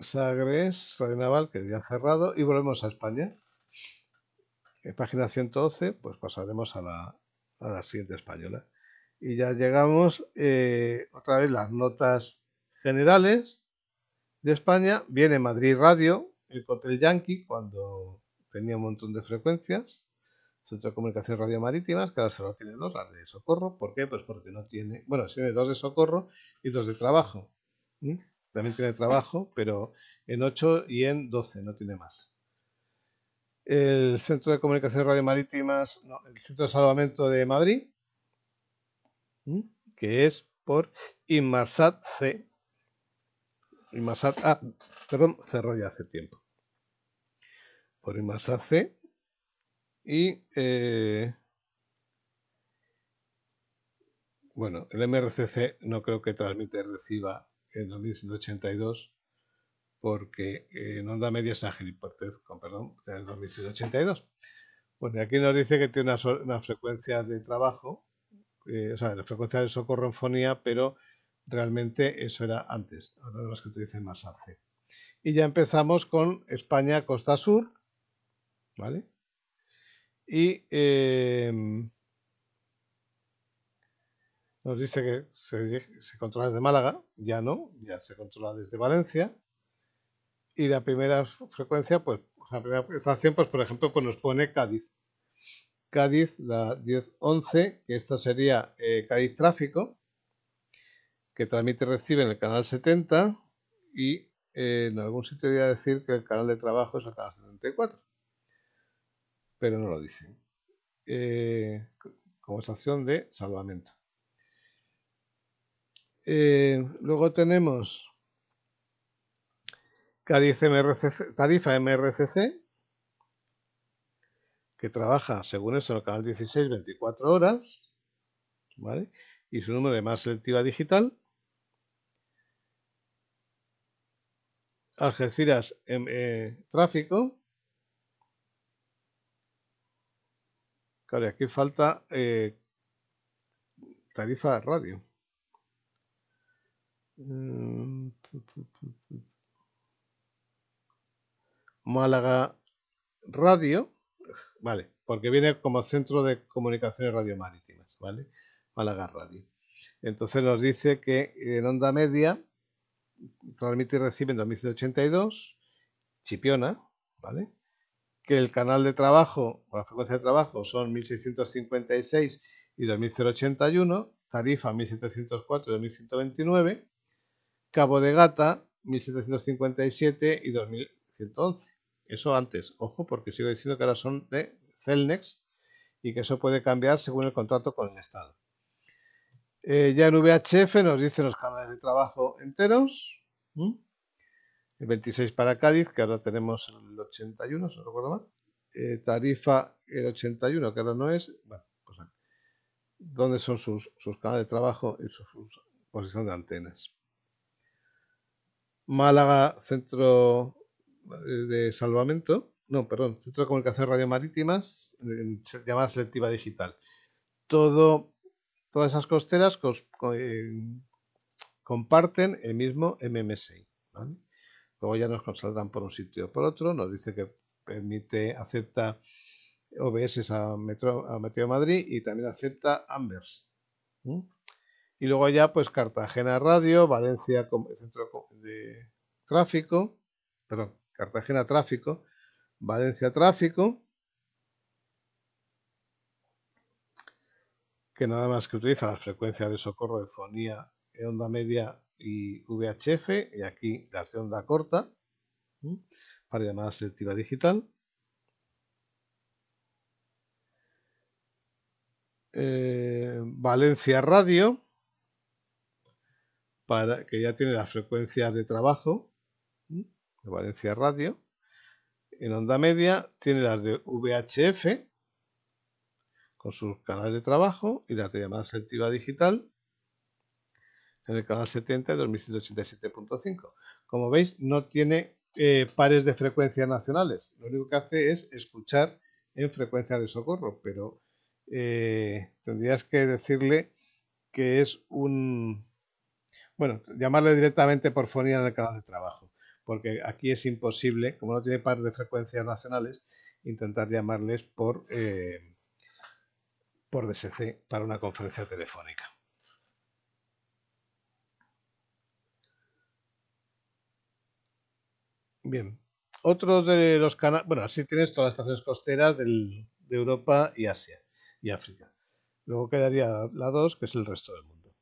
Sagres, Radio Naval, que ya cerrado, y volvemos a España. En eh, página 112, pues pasaremos a la, a la siguiente española. Y ya llegamos eh, otra vez las notas generales de España, viene Madrid Radio, el Hotel Yankee, cuando tenía un montón de frecuencias, Centro de Comunicación Radio Marítimas, que ahora solo tiene dos, las de socorro. ¿Por qué? Pues porque no tiene, bueno, tiene dos de socorro y dos de trabajo. También tiene trabajo, pero en 8 y en 12, no tiene más. El Centro de Comunicación Radio Marítimas, no, el Centro de Salvamento de Madrid, que es por Inmarsat C, más A, ah, perdón, cerró ya hace tiempo. Por más C. Y eh, bueno, el MRCC no creo que transmite reciba en 2182 porque eh, en onda media es una con perdón, en el 2182. Bueno, y aquí nos dice que tiene una, frecuencia de trabajo, eh, o sea, la frecuencia de socorro en fonía, pero Realmente eso era antes, ahora las que utilicen más hace. Y ya empezamos con España Costa Sur, ¿vale? Y em, nos dice que se, controla desde Málaga, ya no, ya se controla desde Valencia. Y la primera frecuencia, pues, la primera estación, pues por ejemplo, pues, nos pone Cádiz. Cádiz, la 1011, que esta sería eh, Cádiz Tráfico, que transmite y recibe en el canal 70 y eh, en algún sitio voy a decir que el canal de trabajo es el canal 74, pero no lo dicen. Eh, como estación de salvamento. Eh, luego tenemos tarifa MRCC, que trabaja, según eso, en el canal 16, 24 horas, ¿vale? y su número de más selectiva digital, Algeciras em, eh, tráfico. Claro, aquí falta eh, tarifa radio. Mm. Málaga Radio, vale, porque viene como centro de comunicaciones radio marítimas, ¿vale? Málaga Radio. Entonces nos dice que en onda media transmite y recibe en 2182, Chipiona, ¿vale? Que el canal de trabajo, o la frecuencia de trabajo, son 1656 y 2081, Tarifa 1704 y 2129, Cabo de Gata 1757 y 2111. Eso antes, ojo, porque sigo diciendo que ahora son de Celnex y que eso puede cambiar según el contrato con el Estado. Eh, ya en VHF nos dicen los canales de trabajo enteros. El 26 para Cádiz, que ahora tenemos el 81, si no recuerdo mal. Eh, tarifa el 81, que ahora no es. Bueno, pues ¿Dónde son sus, canales de trabajo y su, posición de antenas? Málaga, centro eh, de salvamento. No, perdón, centro de comunicación radio marítimas, llamada selectiva digital. Todo Todas esas costeras eh, comparten el mismo MMSI. Luego ya nos consultan por un sitio o por otro. Nos dice que permite, acepta OBS a Metro, a Madrid y también acepta Ambers. Y luego ya pues Cartagena Radio, Valencia Centro de Tráfico, perdón, Cartagena Tráfico, Valencia Tráfico, que nada más que utiliza las frecuencias de socorro de fonía, en onda media y VHF, y aquí las de onda corta, para llamada selectiva digital. Eh, Valencia Radio, para, que ya tiene las frecuencias de trabajo de Valencia Radio. En onda media tiene las de VHF, con sus canales de trabajo y la llamada selectiva digital en el canal 70 de 2187.5. Como veis, no tiene eh, pares de frecuencias nacionales. Lo único que hace es escuchar en frecuencia de socorro, pero eh, tendrías que decirle que es un... Bueno, llamarle directamente por fonía en el canal de trabajo, porque aquí es imposible, como no tiene pares de frecuencias nacionales, intentar llamarles por... Eh, por DSC para una conferencia telefónica. Bien, otro de los canales, bueno, así tienes todas las estaciones costeras de Europa y Asia y África. Luego quedaría la 2, que es el resto del mundo.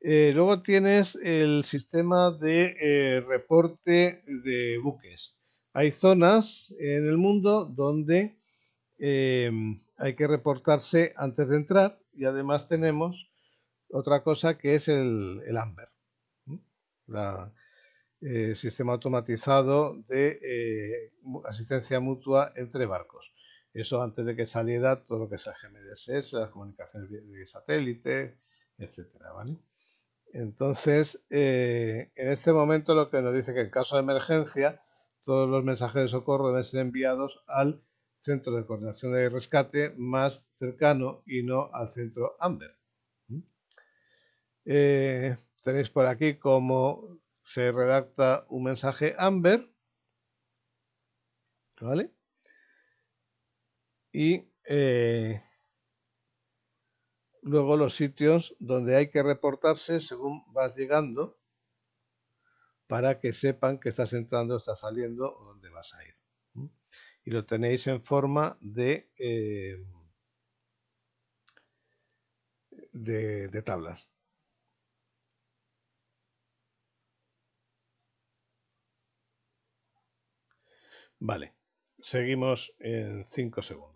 Eh, luego tienes el sistema de eh, reporte de buques. Hay zonas en el mundo donde eh, hay que reportarse antes de entrar y además tenemos otra cosa que es el, AMBER, el eh, sistema automatizado de eh, asistencia mutua entre barcos. Eso antes de que saliera todo lo que es el GMDSS, las comunicaciones de satélite, etc. Entonces, eh, en este momento lo que nos dice que en caso de emergencia, todos los mensajes de socorro deben ser enviados al centro de coordinación de rescate más cercano y no al centro AMBER. ¿Mm? Eh, tenéis por aquí cómo se redacta un mensaje AMBER. ¿Vale? Y eh, luego los sitios donde hay que reportarse según vas llegando para que sepan que estás entrando, estás saliendo o dónde vas a ir y lo tenéis en forma eh, de, de, tablas. Vale, seguimos en cinco segundos.